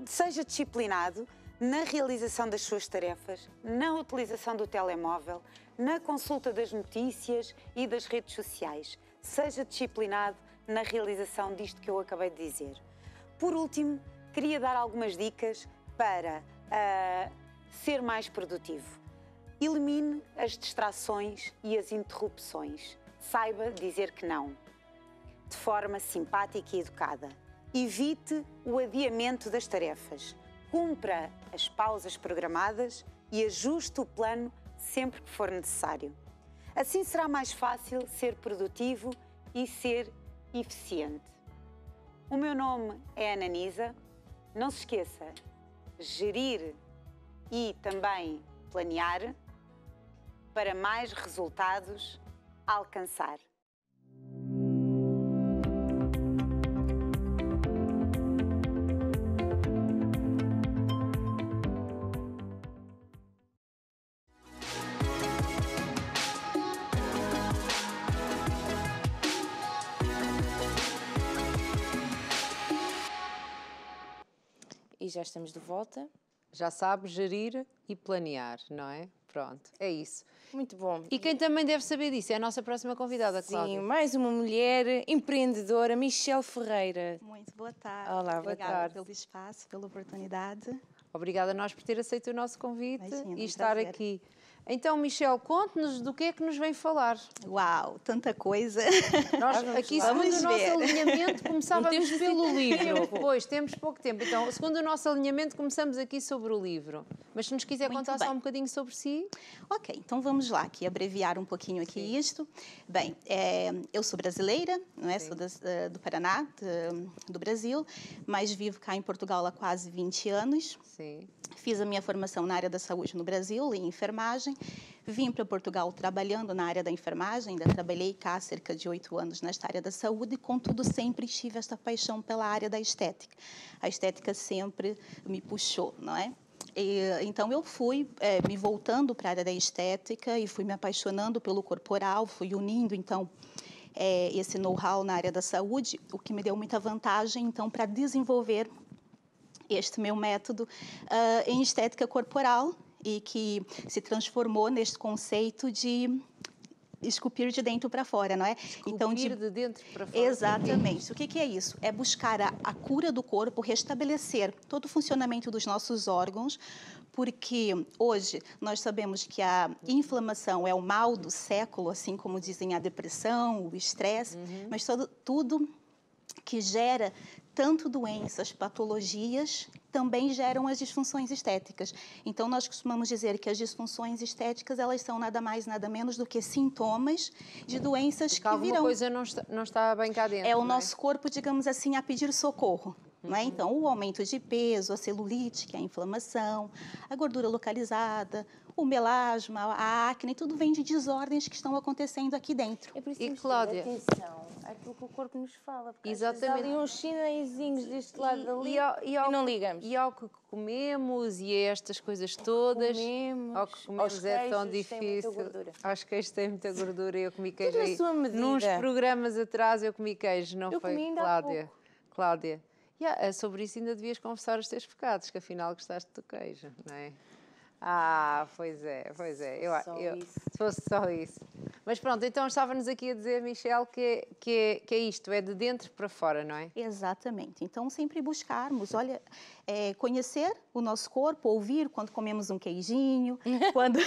seja disciplinado na realização das suas tarefas, na utilização do telemóvel, na consulta das notícias e das redes sociais. Seja disciplinado na realização disto que eu acabei de dizer. Por último, queria dar algumas dicas para uh, ser mais produtivo. Elimine as distrações e as interrupções. Saiba dizer que não. De forma simpática e educada. Evite o adiamento das tarefas. Cumpra as pausas programadas e ajuste o plano sempre que for necessário. Assim será mais fácil ser produtivo e ser eficiente. O meu nome é Ananisa. Não se esqueça, gerir e também planear para mais resultados alcançar. E já estamos de volta já sabe gerir e planear, não é? Pronto, é isso. Muito bom. E quem também deve saber disso é a nossa próxima convidada, Sim, Cláudia. Sim, mais uma mulher empreendedora, Michelle Ferreira. Muito boa tarde. Olá, Obrigada boa tarde. pelo espaço, pela oportunidade. Obrigada a nós por ter aceito o nosso convite Imagina, e estar prazer. aqui então, Michel, conte-nos do que é que nos vem falar. Uau, tanta coisa! Nós aqui, vamos segundo ver. o nosso alinhamento, começávamos pelo livro. pois, temos pouco tempo. Então, segundo o nosso alinhamento, começamos aqui sobre o livro. Mas se nos quiser Muito contar bem. só um bocadinho sobre si. Ok, então vamos lá, aqui abreviar um pouquinho aqui Sim. isto. Bem, é, eu sou brasileira, não é? Sim. Sou eh, do Paraná, de, do Brasil, mas vivo cá em Portugal há quase 20 anos. Sim. Fiz a minha formação na área da saúde no Brasil, em enfermagem. Vim para Portugal trabalhando na área da enfermagem, ainda trabalhei cá cerca de oito anos nesta área da saúde, contudo sempre tive esta paixão pela área da estética. A estética sempre me puxou, não é? E, então eu fui é, me voltando para a área da estética e fui me apaixonando pelo corporal, fui unindo então é, esse know-how na área da saúde, o que me deu muita vantagem então para desenvolver este meu método uh, em estética corporal e que se transformou neste conceito de esculpir de dentro para fora, não é? Esculpir então de, de dentro para fora. Exatamente. O que, que, é isso? É buscar a, a cura do corpo, restabelecer todo o funcionamento dos nossos órgãos, porque hoje nós sabemos que a inflamação é o mal do século, assim como dizem a depressão, o estresse, uhum. mas todo, tudo que gera tanto doenças, patologias, também geram as disfunções estéticas. Então, nós costumamos dizer que as disfunções estéticas, elas são nada mais, nada menos do que sintomas de doenças é que virão. alguma coisa não está, não está bem cá dentro. É o é? nosso corpo, digamos assim, a pedir socorro. É? Uhum. Então, o aumento de peso, a celulite, que é a inflamação, a gordura localizada, o melasma, a acne, tudo vem de desordens que estão acontecendo aqui dentro. É preciso e Cláudia, atenção àquilo é que o corpo nos fala. Exatamente. Há uns chinesinhos deste lado e, ali e, ao, e, ao, e, não ligamos. E ao que comemos e a estas coisas todas. Comemos. Ao que comemos aos é tão difícil. que este tem muita gordura. Eu comi queijo aí. Nos programas atrás eu comi queijo, não eu foi, comi ainda Cláudia? Cláudia. Yeah, sobre isso ainda devias confessar os teus pecados, que afinal gostaste do queijo, não é? Ah, pois é, pois é. Eu, eu, Se fosse só isso. Mas pronto, então estava-nos aqui a dizer, Michelle, que, é, que, é, que é isto, é de dentro para fora, não é? Exatamente. Então, sempre buscarmos, olha, é, conhecer o nosso corpo, ouvir quando comemos um queijinho, quando...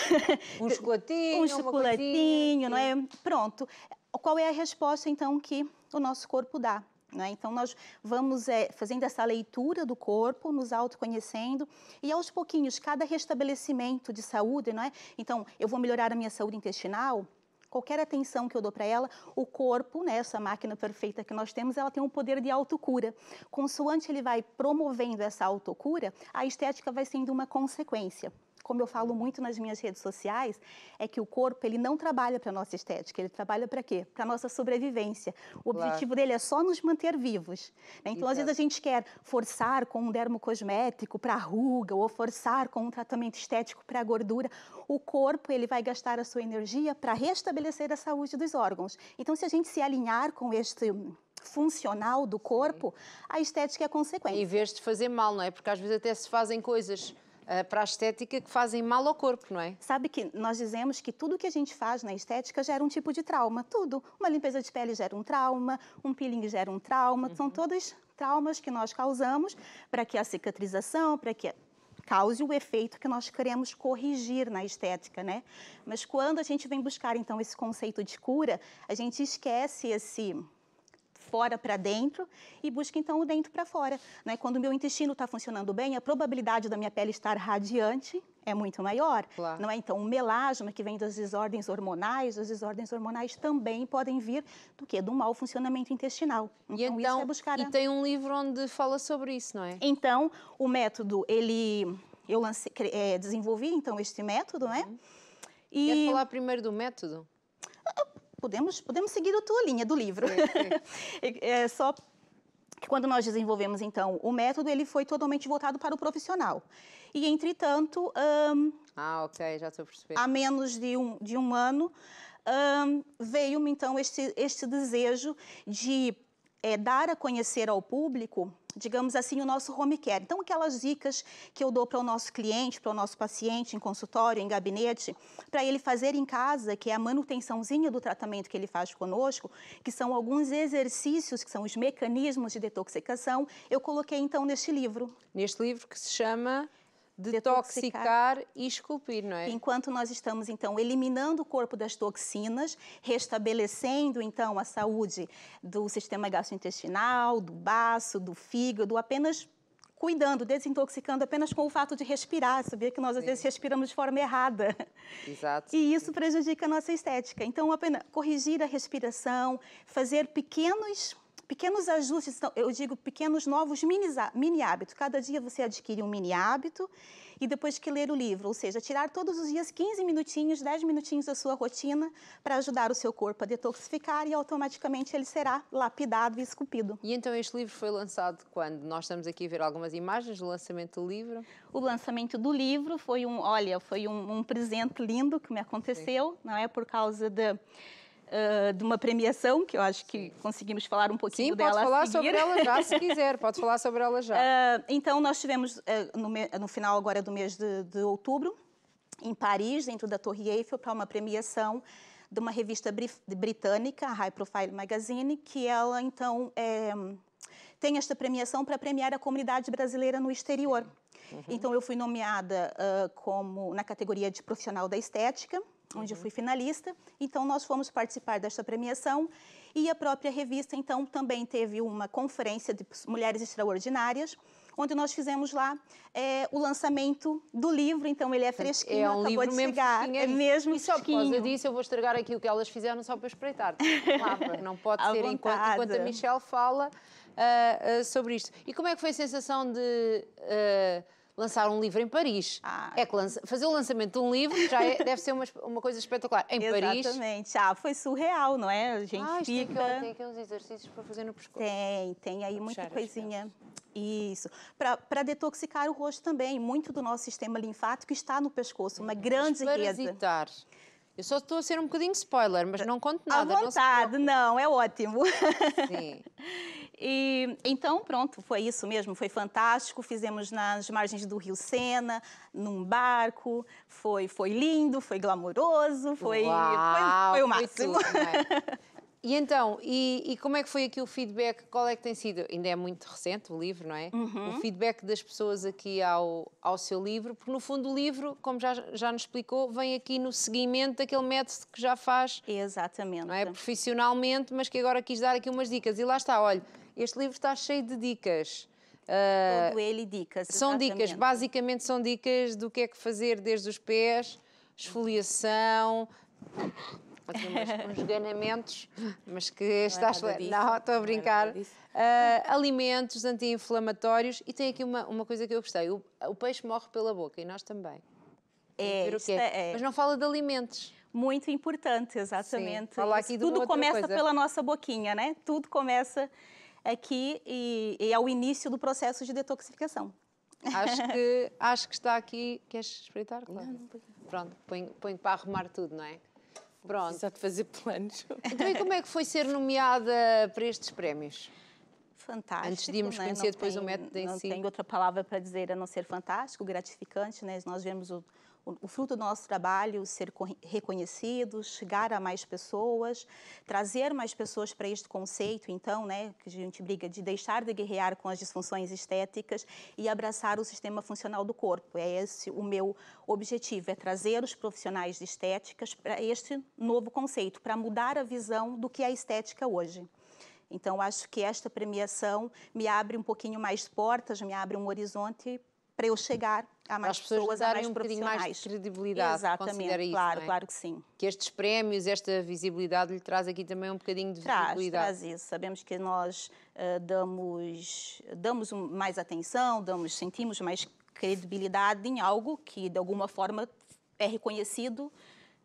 um chocolatinho, um chocolatinho, não é? Pronto. Qual é a resposta, então, que o nosso corpo dá? Né? Então, nós vamos é, fazendo essa leitura do corpo, nos autoconhecendo e aos pouquinhos, cada restabelecimento de saúde, não é? Então, eu vou melhorar a minha saúde intestinal, qualquer atenção que eu dou para ela, o corpo, né, essa máquina perfeita que nós temos, ela tem um poder de autocura. Consoante ele vai promovendo essa autocura, a estética vai sendo uma consequência como eu falo muito nas minhas redes sociais, é que o corpo ele não trabalha para nossa estética, ele trabalha para quê? Para nossa sobrevivência. O claro. objetivo dele é só nos manter vivos. Né? Então, Exato. às vezes a gente quer forçar com um dermocosmético para ruga ou forçar com um tratamento estético para gordura. O corpo ele vai gastar a sua energia para restabelecer a saúde dos órgãos. Então, se a gente se alinhar com este funcional do corpo, Sim. a estética é a consequência. Em vez de fazer mal, não é? Porque às vezes até se fazem coisas eh, para a estética que fazem mal ao corpo, não é? Sabe que nós dizemos que tudo que a gente faz na estética gera um tipo de trauma, tudo. Uma limpeza de pele gera um trauma, um peeling gera um trauma, uhum. são todos traumas que nós causamos para que a cicatrização, para que cause o efeito que nós queremos corrigir na estética, né? Mas quando a gente vem buscar então esse conceito de cura, a gente esquece esse fora para dentro e busca então o dentro para fora. Né? Quando o meu intestino está funcionando bem, a probabilidade da minha pele estar radiante é muito maior. Claro. Não é então o melasma que vem das desordens hormonais, as desordens hormonais também podem vir do que do mau funcionamento intestinal. Então, e então, isso é então, buscar a... E tem um livro onde fala sobre isso, não é? Então, o método, ele eu lancei, é, desenvolvi então este método, né? Uhum. E... Quer falar primeiro do método? Ah, podemos, podemos seguir a tua linha do livro. É, é. é só que quando nós desenvolvemos então o método, ele foi totalmente voltado para o profissional. E entretanto, um, ah, ok, já estou percebendo. Há menos de um de um ano um, veio-me então este este desejo de é, dar a conhecer ao público, digamos assim, o nosso home care. Então, aquelas dicas que eu dou para o nosso cliente, para o nosso paciente em consultório, em gabinete, para ele fazer em casa, que é a manutençãozinha do tratamento que ele faz conosco, que são alguns exercícios, que são os mecanismos de detoxicação, eu coloquei então neste livro. Neste livro que se chama detoxicar, detoxicar e esculpir, não é? Enquanto nós estamos então eliminando o corpo das toxinas, restabelecendo então a saúde do sistema gastrointestinal, do baço, do fígado, apenas cuidando, desintoxicando apenas com o fato de respirar, sabia que nós às Sim. vezes respiramos de forma errada. Exato. E isso prejudica a nossa estética. Então, apenas corrigir a respiração, fazer pequenos pequenos ajustes, então, eu digo pequenos novos mini, mini hábitos. Cada dia você adquire um mini hábito e depois que ler o livro, ou seja, tirar todos os dias 15 minutinhos, 10 minutinhos da sua rotina para ajudar o seu corpo a detoxificar e automaticamente ele será lapidado e esculpido. E então este livro foi lançado quando? Nós estamos aqui a ver algumas imagens do lançamento do livro. O lançamento do livro foi um, olha, foi um, um presente lindo que me aconteceu, Sim. não é por causa de uh, de uma premiação, que eu acho que conseguimos falar um pouquinho Sim, dela. Sim, pode falar sobre ela já, se quiser, pode falar sobre ela já. Uh, então, nós tivemos uh, no, no, final agora do mês de, de outubro, em Paris, dentro da Torre Eiffel, para uma premiação de uma revista britânica, a High Profile Magazine, que ela então é, tem esta premiação para premiar a comunidade brasileira no exterior. Uhum. Então eu fui nomeada uh, como na categoria de profissional da estética onde uhum. fui finalista. Então, nós fomos participar desta premiação e a própria revista, então, também teve uma conferência de mulheres extraordinárias, onde nós fizemos lá é, o lançamento do livro. Então, ele é, é fresquinho, é um acabou livro de chegar. é, é mesmo e só por causa disso, eu vou estragar aqui o que elas fizeram só para espreitar. Claro, não pode ser enquanto, enquanto, a Michelle fala uh, uh, sobre isto. E como é que foi a sensação de... Uh, lançar um livro em Paris. Ah. É que lança, fazer o lançamento de um livro já é, deve ser uma, uma coisa espetacular. Em Exatamente. Paris. Exatamente. Ah, foi surreal, não é? A gente ah, é fica. Tem, tem aqueles exercícios para fazer no pescoço. Tem, tem aí muita coisinha. Isso. Para detoxicar o rosto também. Muito do nosso sistema linfático está no pescoço, uma grande rede. Eu só estou a ser um bocadinho spoiler, mas não conto nada. À vontade, não, não é ótimo. Sim. e, então, pronto, foi isso mesmo, foi fantástico. Fizemos nas margens do Rio Sena, num barco. Foi, foi lindo, foi glamouroso, foi, foi, foi o máximo. Foi tudo, E então, e, e, como é que foi aqui o feedback? Qual é que tem sido? Ainda é muito recente o livro, não é? Uhum. O feedback das pessoas aqui ao, ao seu livro, porque no fundo o livro, como já, já nos explicou, vem aqui no seguimento daquele método que já faz. Exatamente. Não é? Profissionalmente, mas que agora quis dar aqui umas dicas. E lá está, olha, este livro está cheio de dicas. Uh, Todo ele dicas. São exatamente. dicas, basicamente são dicas do que é que fazer desde os pés, esfoliação fazer uns, uns mas que é está é Não, estou a é brincar. Uh, alimentos anti-inflamatórios e tem aqui uma, uma coisa que eu gostei: o, o peixe morre pela boca e nós também. É, é, é, Mas não fala de alimentos. Muito importante, exatamente. Sim, falar aqui de Tudo começa coisa. pela nossa boquinha, né? Tudo começa aqui e, e é o início do processo de detoxificação. Acho que, acho que está aqui. Queres espreitar? Claro. Não, não, não. Pronto, põe, põe para arrumar tudo, não é? Pronto. Precisa de fazer planos. Então, e como é que foi ser nomeada para estes prémios? Fantástico. Antes de né? irmos conhecer depois tem, o método em não si. Não tem outra palavra para dizer a não ser fantástico, gratificante, né? Nós vemos o o fruto do nosso trabalho ser reconhecido, chegar a mais pessoas, trazer mais pessoas para este conceito, então, né, que a gente briga de deixar de guerrear com as disfunções estéticas e abraçar o sistema funcional do corpo. É esse o meu objetivo, é trazer os profissionais de estéticas para este novo conceito, para mudar a visão do que é estética hoje. Então, acho que esta premiação me abre um pouquinho mais portas, me abre um horizonte para eu chegar a mais As pessoas, pessoas darem a mais um mais de credibilidade. Exatamente, claro, isso, é? claro que sim. Que estes prémios, esta visibilidade lhe traz aqui também um bocadinho de traz, visibilidade. Traz isso. Sabemos que nós uh, damos, damos um, mais atenção, damos, sentimos mais credibilidade em algo que de alguma forma é reconhecido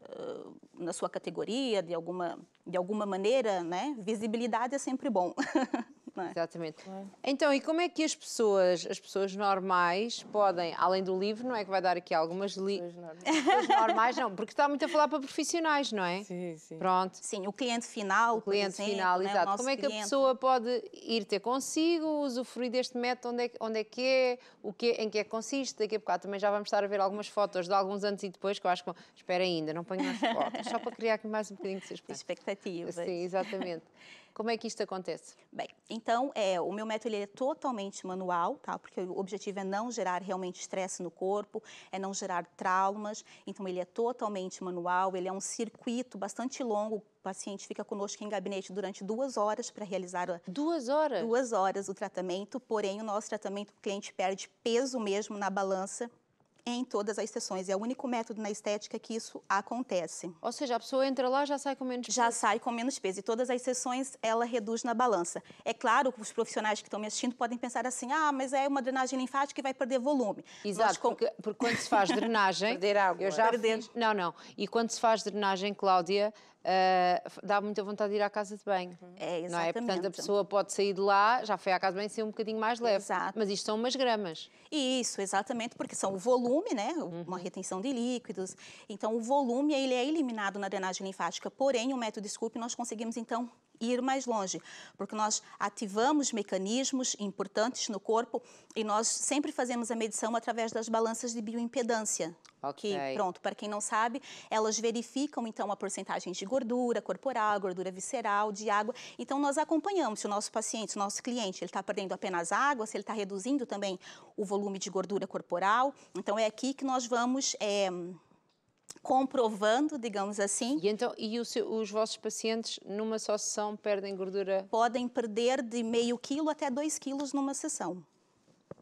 eh, na sua categoria, de alguma, de alguma maneira, né? Visibilidade é sempre bom. não é? Exatamente. É? Então, e como é que as pessoas, as pessoas normais, podem, além do livro, não é que vai dar aqui algumas li... normais. normais, não, porque está muito a falar para profissionais, não é? Sim, sim. Pronto. Sim, o cliente final. O cliente exemplo, final, né? exato. Como é que cliente. a pessoa pode ir ter consigo, usufruir deste método, onde é, onde é que é, o que, em que é que consiste? Daqui a bocado também já vamos estar a ver algumas fotos de alguns anos e depois, que eu acho que. Espera ainda, não ponho mais fotos, só para criar aqui mais um bocadinho de suspense. Expectativas. Sim, exatamente. Como é que isto acontece? Bem, então, é, o meu método ele é totalmente manual, tá? Porque o objetivo é não gerar realmente estresse no corpo, é não gerar traumas. Então, ele é totalmente manual, ele é um circuito bastante longo, o paciente fica conosco em gabinete durante duas horas para realizar a... duas horas duas horas o tratamento porém o nosso tratamento o cliente perde peso mesmo na balança em todas as sessões. É o único método na estética que isso acontece. Ou seja, a pessoa entra lá já sai com menos peso. Já sai com menos peso. E todas as sessões ela reduz na balança. É claro que os profissionais que estão me assistindo podem pensar assim: ah, mas é uma drenagem linfática que vai perder volume. Exato, com... porque, porque, quando se faz drenagem. Perder água. Eu já Perder. Fiz... Não, não. E quando se faz drenagem, Cláudia, Uh, dá muita vontade de ir à casa de banho. Uhum. É, exatamente. Não é? Portanto, a pessoa pode sair de lá, já foi à casa de banho, ser um bocadinho mais leve. Exato. Mas isto são umas gramas. Isso, exatamente, porque são o volume, né? Uma uhum. retenção de líquidos. Então, o volume, ele é eliminado na drenagem linfática. Porém, o método Scoop, nós conseguimos, então, ir mais longe, porque nós ativamos mecanismos importantes no corpo e nós sempre fazemos a medição através das balanças de bioimpedância. Ok. Que, pronto, para quem não sabe, elas verificam, então, a porcentagem de gordura corporal, gordura visceral, de água. Então, nós acompanhamos se o nosso paciente, se o nosso cliente, ele está perdendo apenas água, se ele está reduzindo também o volume de gordura corporal. Então, é aqui que nós vamos... É, comprovando, digamos assim. E então, e os vossos pacientes numa só sessão perdem gordura? Podem perder de meio quilo até dois quilos numa sessão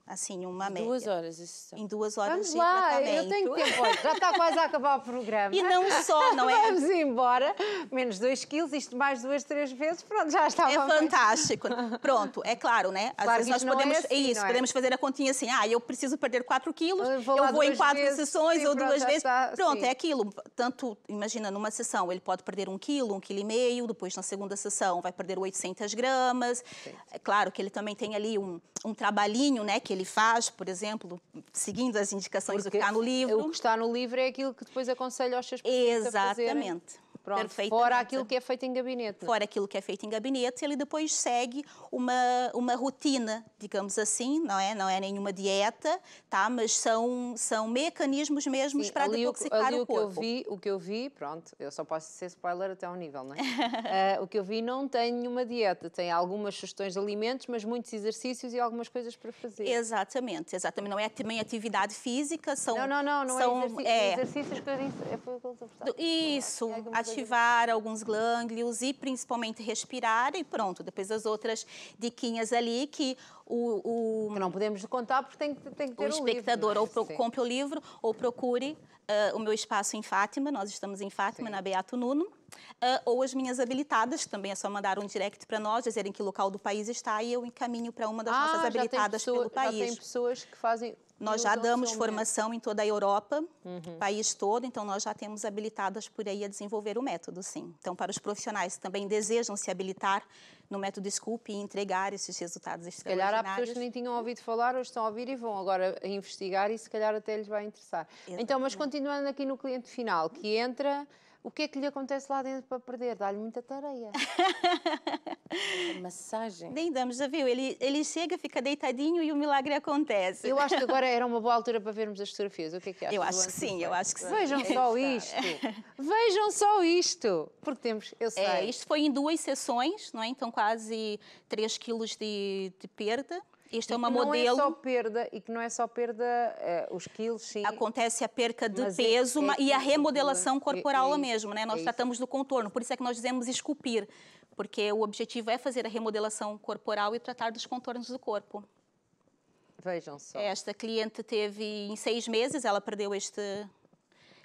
assim, uma média. Duas horas, isso. Só. Em duas horas Vamos de lá, tratamento. eu tenho tempo, já está quase a acabar o programa. E não só, não é? Vamos embora, menos dois quilos, isto mais duas, três vezes, pronto, já está. É fantástico. Pronto, é claro, né? Às claro vezes nós é podemos, é, assim, é isso, é? podemos fazer a continha assim, ah, eu preciso perder quatro quilos, eu vou, eu vou em quatro vezes, sessões sim, ou pronto, duas vezes. Está, pronto, sim. é aquilo. Tanto, imagina, numa sessão ele pode perder um quilo, um quilo e meio, depois na segunda sessão vai perder 800 gramas. É claro que ele também tem ali um, um trabalhinho, né, que ele faz, por exemplo, seguindo as indicações Porque do que está no livro. O que está no livro é aquilo que depois aconselha aos seus pacientes Exatamente. Pronto, fora aquilo que é feito em gabinete. É? Fora aquilo que é feito em gabinete, ele depois segue uma, uma rotina, digamos assim, não é? Não é nenhuma dieta, tá? mas são, são mecanismos mesmos Sim, para detoxicar o, o, corpo. O que, eu vi, o que eu vi, pronto, eu só posso ser spoiler até ao nível, não é? uh, o que eu vi não tem nenhuma dieta, tem algumas sugestões de alimentos, mas muitos exercícios e algumas coisas para fazer. Exatamente, exatamente. Não é também atividade física, são... Não, não, não, não é são, é, exercício, é exercícios que eu disse, é foi o que eu Isso, acho ativar alguns glândulos e principalmente respirar e pronto. Depois as outras diquinhas ali que o... o que não podemos contar porque tem, tem que ter o, o espectador livro, ou né? compre o livro ou procure uh, o meu espaço em Fátima. Nós estamos em Fátima, Sim. na Beato Nuno. Uh, ou as minhas habilitadas, também é só mandar um direct para nós, dizerem que local do país está e eu encaminho para uma das ah, nossas habilitadas pessoa, pelo país. Já tem pessoas que fazem nós já damos formação em toda a Europa, uhum. país todo, então nós já temos habilitadas por aí a desenvolver o método, sim. Então, para os profissionais que também desejam se habilitar no método SCOOP e entregar esses resultados extraordinários. Se calhar há pessoas que nem tinham ouvido falar, hoje estão a ouvir e vão agora investigar e se calhar até lhes vai interessar. Exatamente. Então, mas continuando aqui no cliente final, que entra o que é que lhe acontece lá dentro para perder? Dá-lhe muita tareia. massagem. Nem damos, já viu? Ele, ele chega, fica deitadinho e o milagre acontece. Eu acho que agora era uma boa altura para vermos as fotografias. O que é que achas? Eu acho que sim, eu acho que sim. Vejam só isto. Vejam só isto. Porque temos, eu sei. É, isto foi em duas sessões, não é? Então quase 3 quilos de, de perda. Isto é uma modelo. Não é só perda e que não é só perda é, os quilos, sim. Acontece a perca de Mas é peso é, é, e a remodelação é corporal é, mesmo, né? Nós é tratamos do contorno, por isso é que nós dizemos esculpir, porque o objetivo é fazer a remodelação corporal e tratar dos contornos do corpo. Vejam só. Esta cliente teve em seis meses, ela perdeu este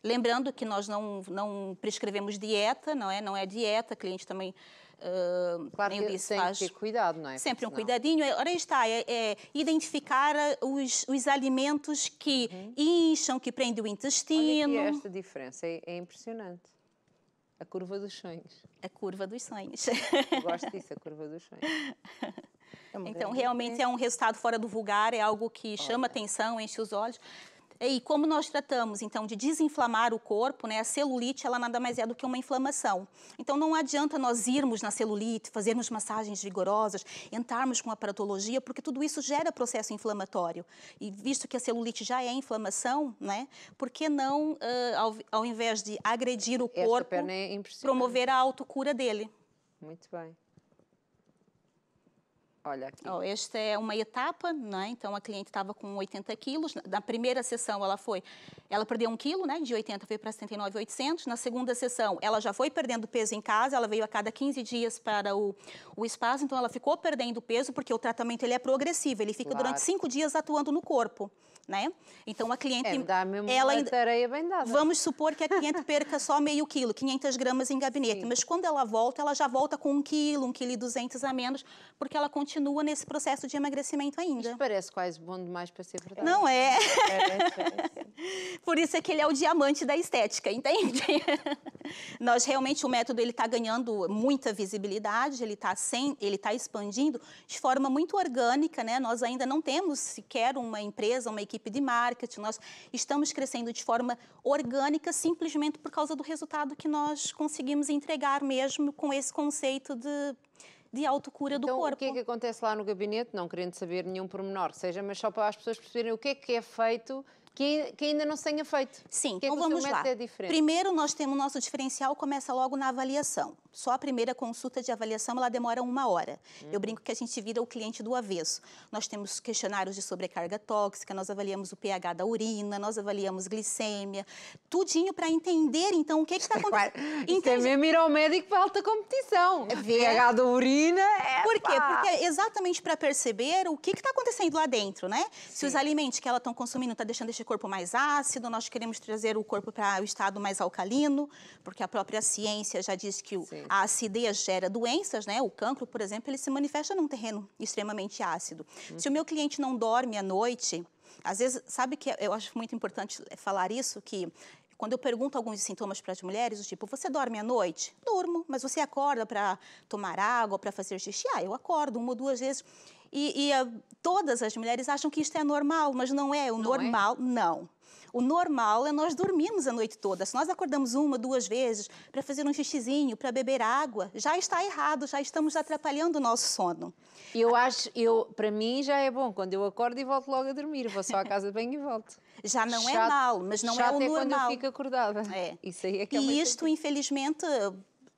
Lembrando que nós não, não prescrevemos dieta, não é? Não é dieta, a cliente também claro eu disse, tem faz que ter cuidado, não é? Sempre um não. cuidadinho. Ora está, é, é identificar ah, os, os, alimentos que uhum. incham, que prendem o intestino. Olha esta diferença é, é impressionante. A curva dos sonhos. A curva dos sonhos. Eu gosto disso, a curva dos sonhos. É então, realmente é um resultado fora do vulgar, é algo que chama Olha. atenção, enche os olhos. E como nós tratamos, então, de desinflamar o corpo, né, a celulite, ela nada mais é do que uma inflamação. Então, não adianta nós irmos na celulite, fazermos massagens vigorosas, entrarmos com aparatologia, porque tudo isso gera processo inflamatório. E visto que a celulite já é inflamação, né, por que não, uh, ao, ao invés de agredir o corpo, é promover a autocura dele? Muito bem. Olha aqui. Oh, esta é uma etapa, né? Então a cliente estava com 80 quilos. Na primeira sessão ela foi, ela perdeu um quilo, né? De 80 veio para 79,800. Na segunda sessão ela já foi perdendo peso em casa. Ela veio a cada 15 dias para o, o espaço. Então ela ficou perdendo peso porque o tratamento ele é progressivo. Ele fica claro. durante 5 dias atuando no corpo né? Então a cliente... É, dá mesmo ela uma tareia bem dada. Vamos supor que a cliente perca só meio quilo, 500 gramas em gabinete, Sim. mas quando ela volta, ela já volta com um quilo, um quilo e a menos, porque ela continua nesse processo de emagrecimento ainda. Isto parece quase bom demais para ser verdade. Não é? é Por isso é que ele é o diamante da estética, entende? Nós realmente, o método, ele está ganhando muita visibilidade, ele está está expandindo de forma muito orgânica, né? Nós ainda não temos sequer uma empresa, uma equipe equipe de marketing, nós estamos crescendo de forma orgânica simplesmente por causa do resultado que nós conseguimos entregar mesmo com esse conceito de de autocura então, do corpo. o que é que acontece lá no gabinete, não querendo saber nenhum pormenor menor seja, mas só para as pessoas perceberem o que é que é feito que, que, ainda não se tenha feito. Sim, que é então vamos lá. É Primeiro, nós temos o nosso diferencial, começa logo na avaliação. Só a primeira consulta de avaliação, ela demora uma hora. Hum. Eu uhum. brinco que a gente vira o cliente do avesso. Nós temos questionários de sobrecarga tóxica, nós avaliamos o pH da urina, nós avaliamos glicemia, tudinho para entender, então, o que é está acontecendo. Isso é mesmo ir ao médico para alta competição. É, pH da urina é... Por quê? Porque é exatamente para perceber o que está acontecendo lá dentro, né? Sim. Se os alimentos que ela estão consumindo está deixando este corpo mais ácido, nós queremos trazer o corpo para o estado mais alcalino, porque a própria ciência já diz que o, a acidez gera doenças, né? O cancro, por exemplo, ele se manifesta num terreno extremamente ácido. Uhum. Se o meu cliente não dorme à noite, às vezes, sabe que eu acho muito importante falar isso, que quando eu pergunto alguns sintomas para as mulheres, tipo, você dorme à noite? Durmo, mas você acorda para tomar água, para fazer xixi? Ah, eu acordo uma ou duas vezes. E, e a, ah, todas as mulheres acham que isto é normal, mas não é. O não é? normal, é? não. O normal é nós dormirmos a noite toda. Se nós acordamos uma, duas vezes para fazer um xixizinho, para beber água, já está errado, já estamos atrapalhando o nosso sono. Eu acho, eu, para mim já é bom quando eu acordo e volto logo a dormir, vou só à casa de banho e volto. Já não é chato, é mal, mas não é o normal. é quando eu fico acordada. É. Isso aí é que é E isto, infelizmente,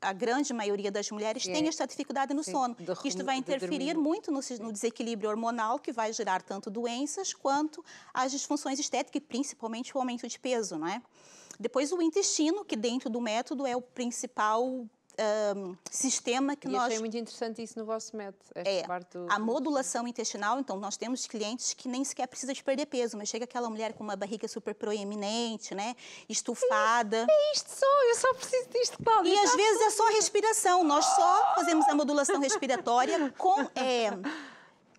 a grande maioria das mulheres é. tem esta dificuldade no Sim, sono. De, Isto vai interferir muito no, no, desequilíbrio hormonal, que vai gerar tanto doenças quanto as disfunções estéticas, principalmente o aumento de peso, não é? Depois o intestino, que dentro do método é o principal um, sistema que e nós. Achei muito interessante isso no vosso método. É, do... a modulação intestinal, então nós temos clientes que nem sequer precisa de perder peso, mas chega aquela mulher com uma barriga super proeminente, né? Estufada. É isto só, eu só preciso disto, Paulo. E tá às vezes é tudo. é só respiração, nós só fazemos a modulação respiratória com. É,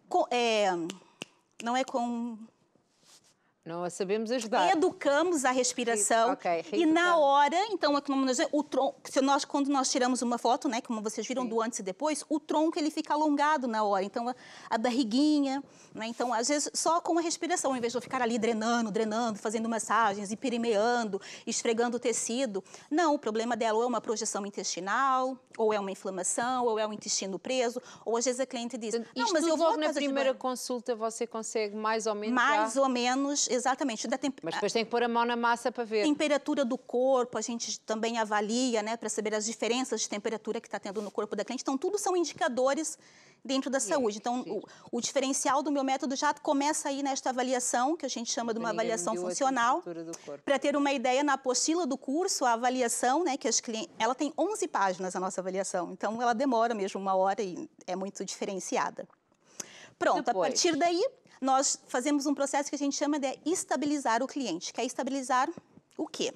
com é, não é com não a sabemos ajudar. Educamos a respiração okay, e na hora, então, é o tronco, se nós, quando nós tiramos uma foto, né, como vocês viram Sim. do antes e depois, o tronco ele fica alongado na hora, então a, a, barriguinha, né, então às vezes só com a respiração, em vez de eu ficar ali drenando, drenando, fazendo massagens e perimeando, esfregando o tecido, não, o problema dela ou é uma projeção intestinal, ou é uma inflamação, ou é um intestino preso, ou às vezes a cliente diz, então, não, mas eu vou na primeira consulta você consegue mais ou menos mais ou menos exatamente. Mas depois tem que pôr a mão na massa para ver. Temperatura do corpo, a gente também avalia, né, para saber as diferenças de temperatura que está tendo no corpo da cliente. Então, tudo são indicadores dentro da saúde. Então, o, o, diferencial do meu método já começa aí nesta avaliação, que a gente chama de uma avaliação funcional. Para ter uma ideia, na apostila do curso, a avaliação, né, que as clientes, ela tem 11 páginas a nossa avaliação, então ela demora mesmo uma hora e é muito diferenciada. Pronto, Depois. a partir daí, nós fazemos um processo que a gente chama de estabilizar o cliente, que é estabilizar o quê?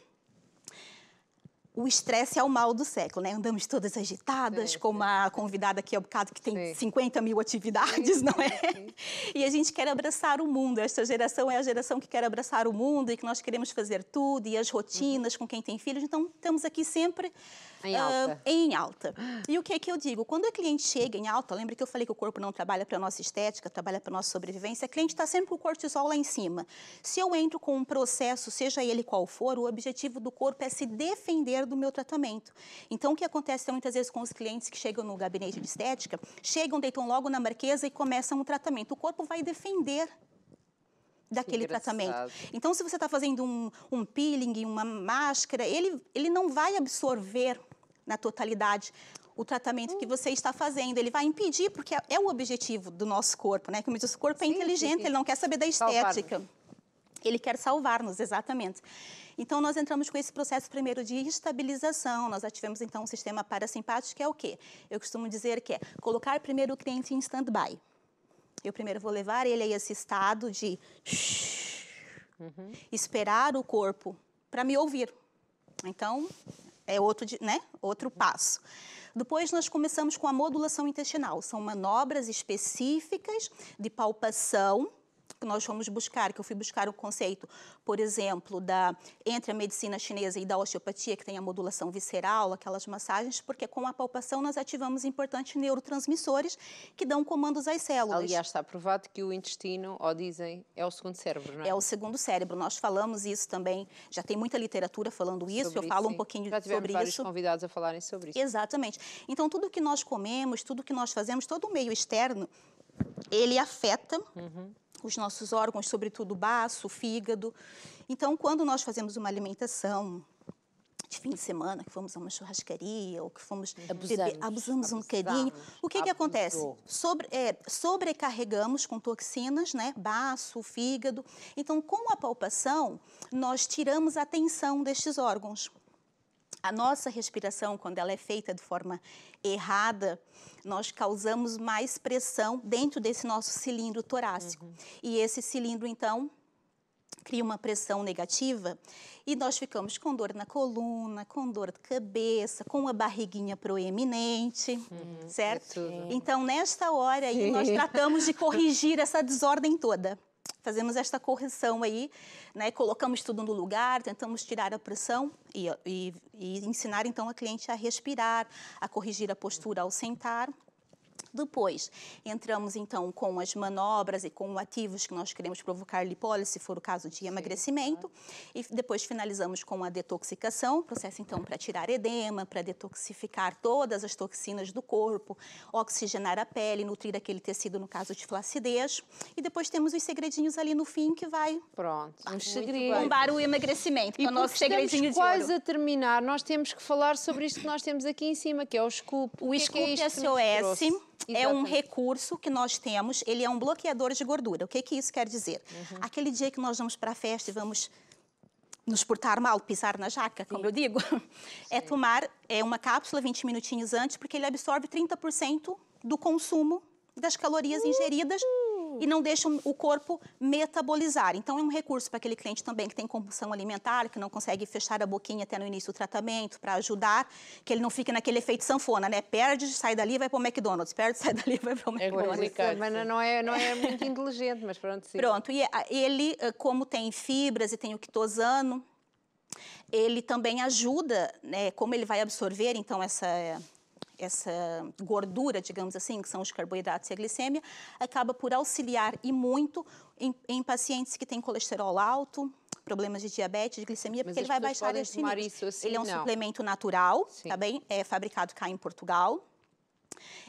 o estresse é o mal do século, né? Andamos todas agitadas, sim, como a convidada aqui é o bocado, que tem sim. 50 mil atividades, sim, não é? E a gente quer abraçar o mundo. Esta geração é a geração que quer abraçar o mundo e que nós queremos fazer tudo, e as rotinas uhum. com quem tem filhos. Então, estamos aqui sempre em, uh, alta. em alta. E o que é que eu digo? Quando a cliente chega em alta, lembra que eu falei que o corpo não trabalha para a nossa estética, trabalha para a nossa sobrevivência? A cliente está sempre com o cortisol lá em cima. Se eu entro com um processo, seja ele qual for, o objetivo do corpo é se defender dinheiro do meu tratamento. Então, o que acontece muitas vezes com os clientes que chegam no gabinete de estética, chegam, deitam logo na marquesa e começam um tratamento. O corpo vai defender daquele tratamento. Então, se você está fazendo um, um peeling, uma máscara, ele, ele não vai absorver na totalidade o tratamento hum. que você está fazendo. Ele vai impedir, porque é, é o objetivo do nosso corpo, né? Como diz, o corpo é inteligente, sim. ele não quer saber da estética. Ele quer salvar-nos, exatamente. Então, nós entramos com esse processo primeiro de estabilização, nós ativamos então um sistema parasimpático, que é o quê? Eu costumo dizer que é colocar primeiro o cliente em stand-by. Eu primeiro vou levar ele a esse estado de uhum. esperar o corpo para me ouvir. Então, é outro, né? outro passo. Depois nós começamos com a modulação intestinal. São manobras específicas de palpação que nós fomos buscar, que eu fui buscar o conceito, por exemplo, da entre a medicina chinesa e da osteopatia, que tem a modulação visceral, aquelas massagens, porque com a palpação nós ativamos importantes neurotransmissores que dão comandos às células. Aliás, está provado que o intestino, ou dizem, é o segundo cérebro, não é? É o segundo cérebro. Nós falamos isso também, já tem muita literatura falando isso, sobre eu falo isso, um pouquinho sobre isso. Já tivemos vários convidados a falarem sobre isso. Exatamente. Então, tudo que nós comemos, tudo que nós fazemos, todo o meio externo, ele afeta... Uhum os nossos órgãos, sobretudo o baço, o fígado. Então, quando nós fazemos uma alimentação de fim de semana, que fomos a uma churrascaria ou que fomos abusamos, beber, abusamos, abusamos um bocadinho, o que, é que acontece? Sobre, é, sobrecarregamos com toxinas, né? baço, fígado. Então, com a palpação, nós tiramos a tensão destes órgãos. A nossa respiração, quando ela é feita de forma errada, nós causamos mais pressão dentro desse nosso cilindro torácico. Uhum. E esse cilindro, então, cria uma pressão negativa e nós ficamos com dor na coluna, com dor de cabeça, com a barriguinha proeminente, uhum, certo? É então, nesta hora aí, nós tratamos de corrigir essa desordem toda fazemos esta correção aí, né? colocamos tudo no lugar, tentamos tirar a pressão e, e, e ensinar então a cliente a respirar, a corrigir a postura ao sentar depois, entramos então com as manobras e com ativos que nós queremos provocar lipólise, se for o caso de emagrecimento. Sim, E depois finalizamos com a detoxicação, processo então para tirar edema, para detoxificar todas as toxinas do corpo, oxigenar a pele, nutrir aquele tecido no caso de flacidez. E depois temos os segredinhos ali no fim que vai... Pronto, um segredo. Bombar o emagrecimento, e é o nosso segredinho de quase ouro. a terminar, nós temos que falar sobre isto que nós temos aqui em cima, que é o scoop. O, o scoop é, que é, SOS. Exatamente. é um recurso que nós temos, ele é um bloqueador de gordura. O que, que isso quer dizer? Uhum. Aquele dia que nós vamos para a festa e vamos nos portar mal, pisar na jaca, como eu digo, é Sim. é tomar é uma cápsula 20 minutinhos antes, porque ele absorve 30% do consumo das calorias ingeridas. Uhum e não deixam o corpo metabolizar. Então, é um recurso para aquele cliente também que tem compulsão alimentar, que não consegue fechar a boquinha até no início do tratamento, para ajudar, que ele não fique naquele efeito sanfona, né? Perde, sai dali, e vai para o McDonald's, perde, sai dali, e vai para o é McDonald's. É mas não é, não é muito inteligente, mas pronto, sim. Pronto, e ah, ele, ah, como tem fibras e tem o quitosano, ele também ajuda, né, como ele vai absorver, então, essa essa gordura, digamos assim, que são os carboidratos e a glicemia, acaba por auxiliar e muito em, em pacientes que têm colesterol alto, problemas de diabetes, de glicemia, Mas porque ele vai baixar as sinais. Assim, ele é um não. suplemento natural, Sim. tá bem? É fabricado cá em Portugal.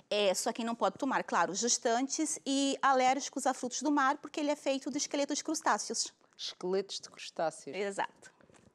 É, só quem não pode tomar, claro, gestantes e alérgicos a frutos do mar, porque ele é feito de esqueletos de crustáceos. Esqueletos de crustáceos. Exato.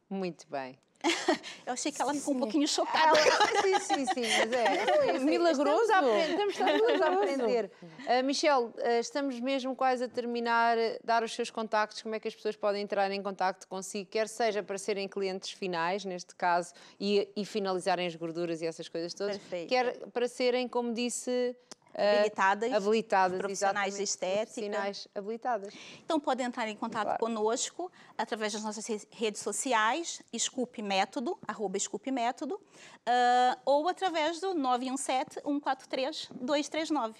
Muito bem. eu achei que ela ficou um pouquinho chocada. Ela, sim, sim, sim, mas é. Milagroso. Estamos, a aprender, estamos a aprender. Uh, ah, Michelle, uh, ah, estamos mesmo quase a terminar. Ah, dar os seus contactos, como é que as pessoas podem entrar em contacto consigo, quer seja para serem clientes finais, neste caso, e, e finalizarem as gorduras e essas coisas todas, Perfeito. quer para serem, como disse, é, habilitadas, habilitadas profissionais de estética. Profissionais habilitadas. Então, podem entrar em contato claro. conosco através das nossas redes sociais, Scoop Método, arroba Scoop Método, uh, ou através do 917-143-239.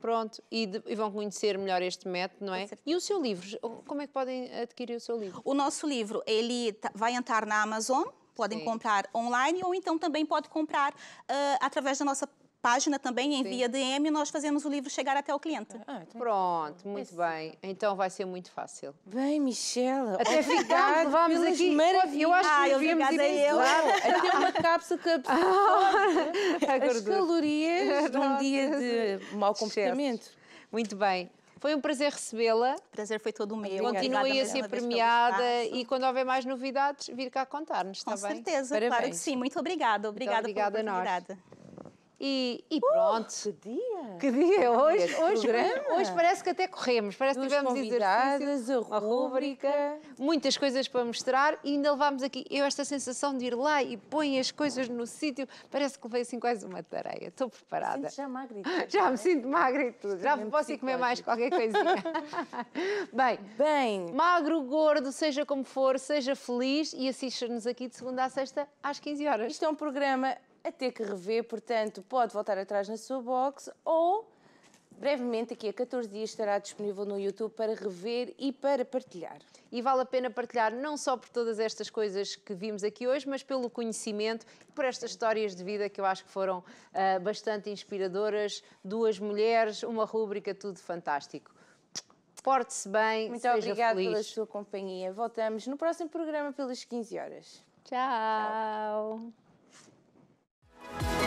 Pronto, e, de, e, vão conhecer melhor este método, não é? E o seu livro, como é que podem adquirir o seu livro? O nosso livro, ele tá, vai entrar na Amazon, podem Sim. comprar online ou então também pode comprar uh, através da nossa página também, envia via DM e nós fazemos o livro chegar até o cliente. Ah, então... É Pronto, muito Esse... bem. Então vai ser muito fácil. Bem, Michela, até ficar, vamos aqui. Maravilha. Eu acho que ah, devíamos ir é Claro. até uma cápsula que absorve as calorias de um dia de mau comportamento. Muito bem. Foi um prazer recebê-la. Prazer foi todo meu. Continue a ser premiada e quando houver mais novidades, vir cá contar-nos, tá Com está bem? Com certeza, claro que sim. Muito obrigada. Obrigada, então, obrigada pela oportunidade. Nós. E, e uh, pronto. Uh, que dia! Que dia! Hoje, hoje, hoje parece que até corremos, parece que tivemos exercícios, a rúbrica, muitas coisas para mostrar e ainda levámos aqui eu esta sensação de ir lá e põe as coisas no sítio, parece que levei assim quase uma tareia. Estou preparada. Sinto já magra Já me é? sinto magra e tudo, já posso ir comer mais qualquer coisinha. Bem, Bem, magro, gordo, seja como for, seja feliz e assista-nos aqui de segunda a sexta às 15 horas. Isto é um programa a ter que rever, portanto, pode voltar atrás na sua box ou brevemente, aqui a 14 dias, estará disponível no YouTube para rever e para partilhar. E vale a pena partilhar não só por todas estas coisas que vimos aqui hoje, mas pelo conhecimento e por estas histórias de vida que eu acho que foram uh, bastante inspiradoras. Duas mulheres, uma rúbrica, tudo fantástico. Porte-se bem, Muito seja obrigada feliz. pela sua companhia. Voltamos no próximo programa pelas 15 horas. Tchau. Tchau. Thank you.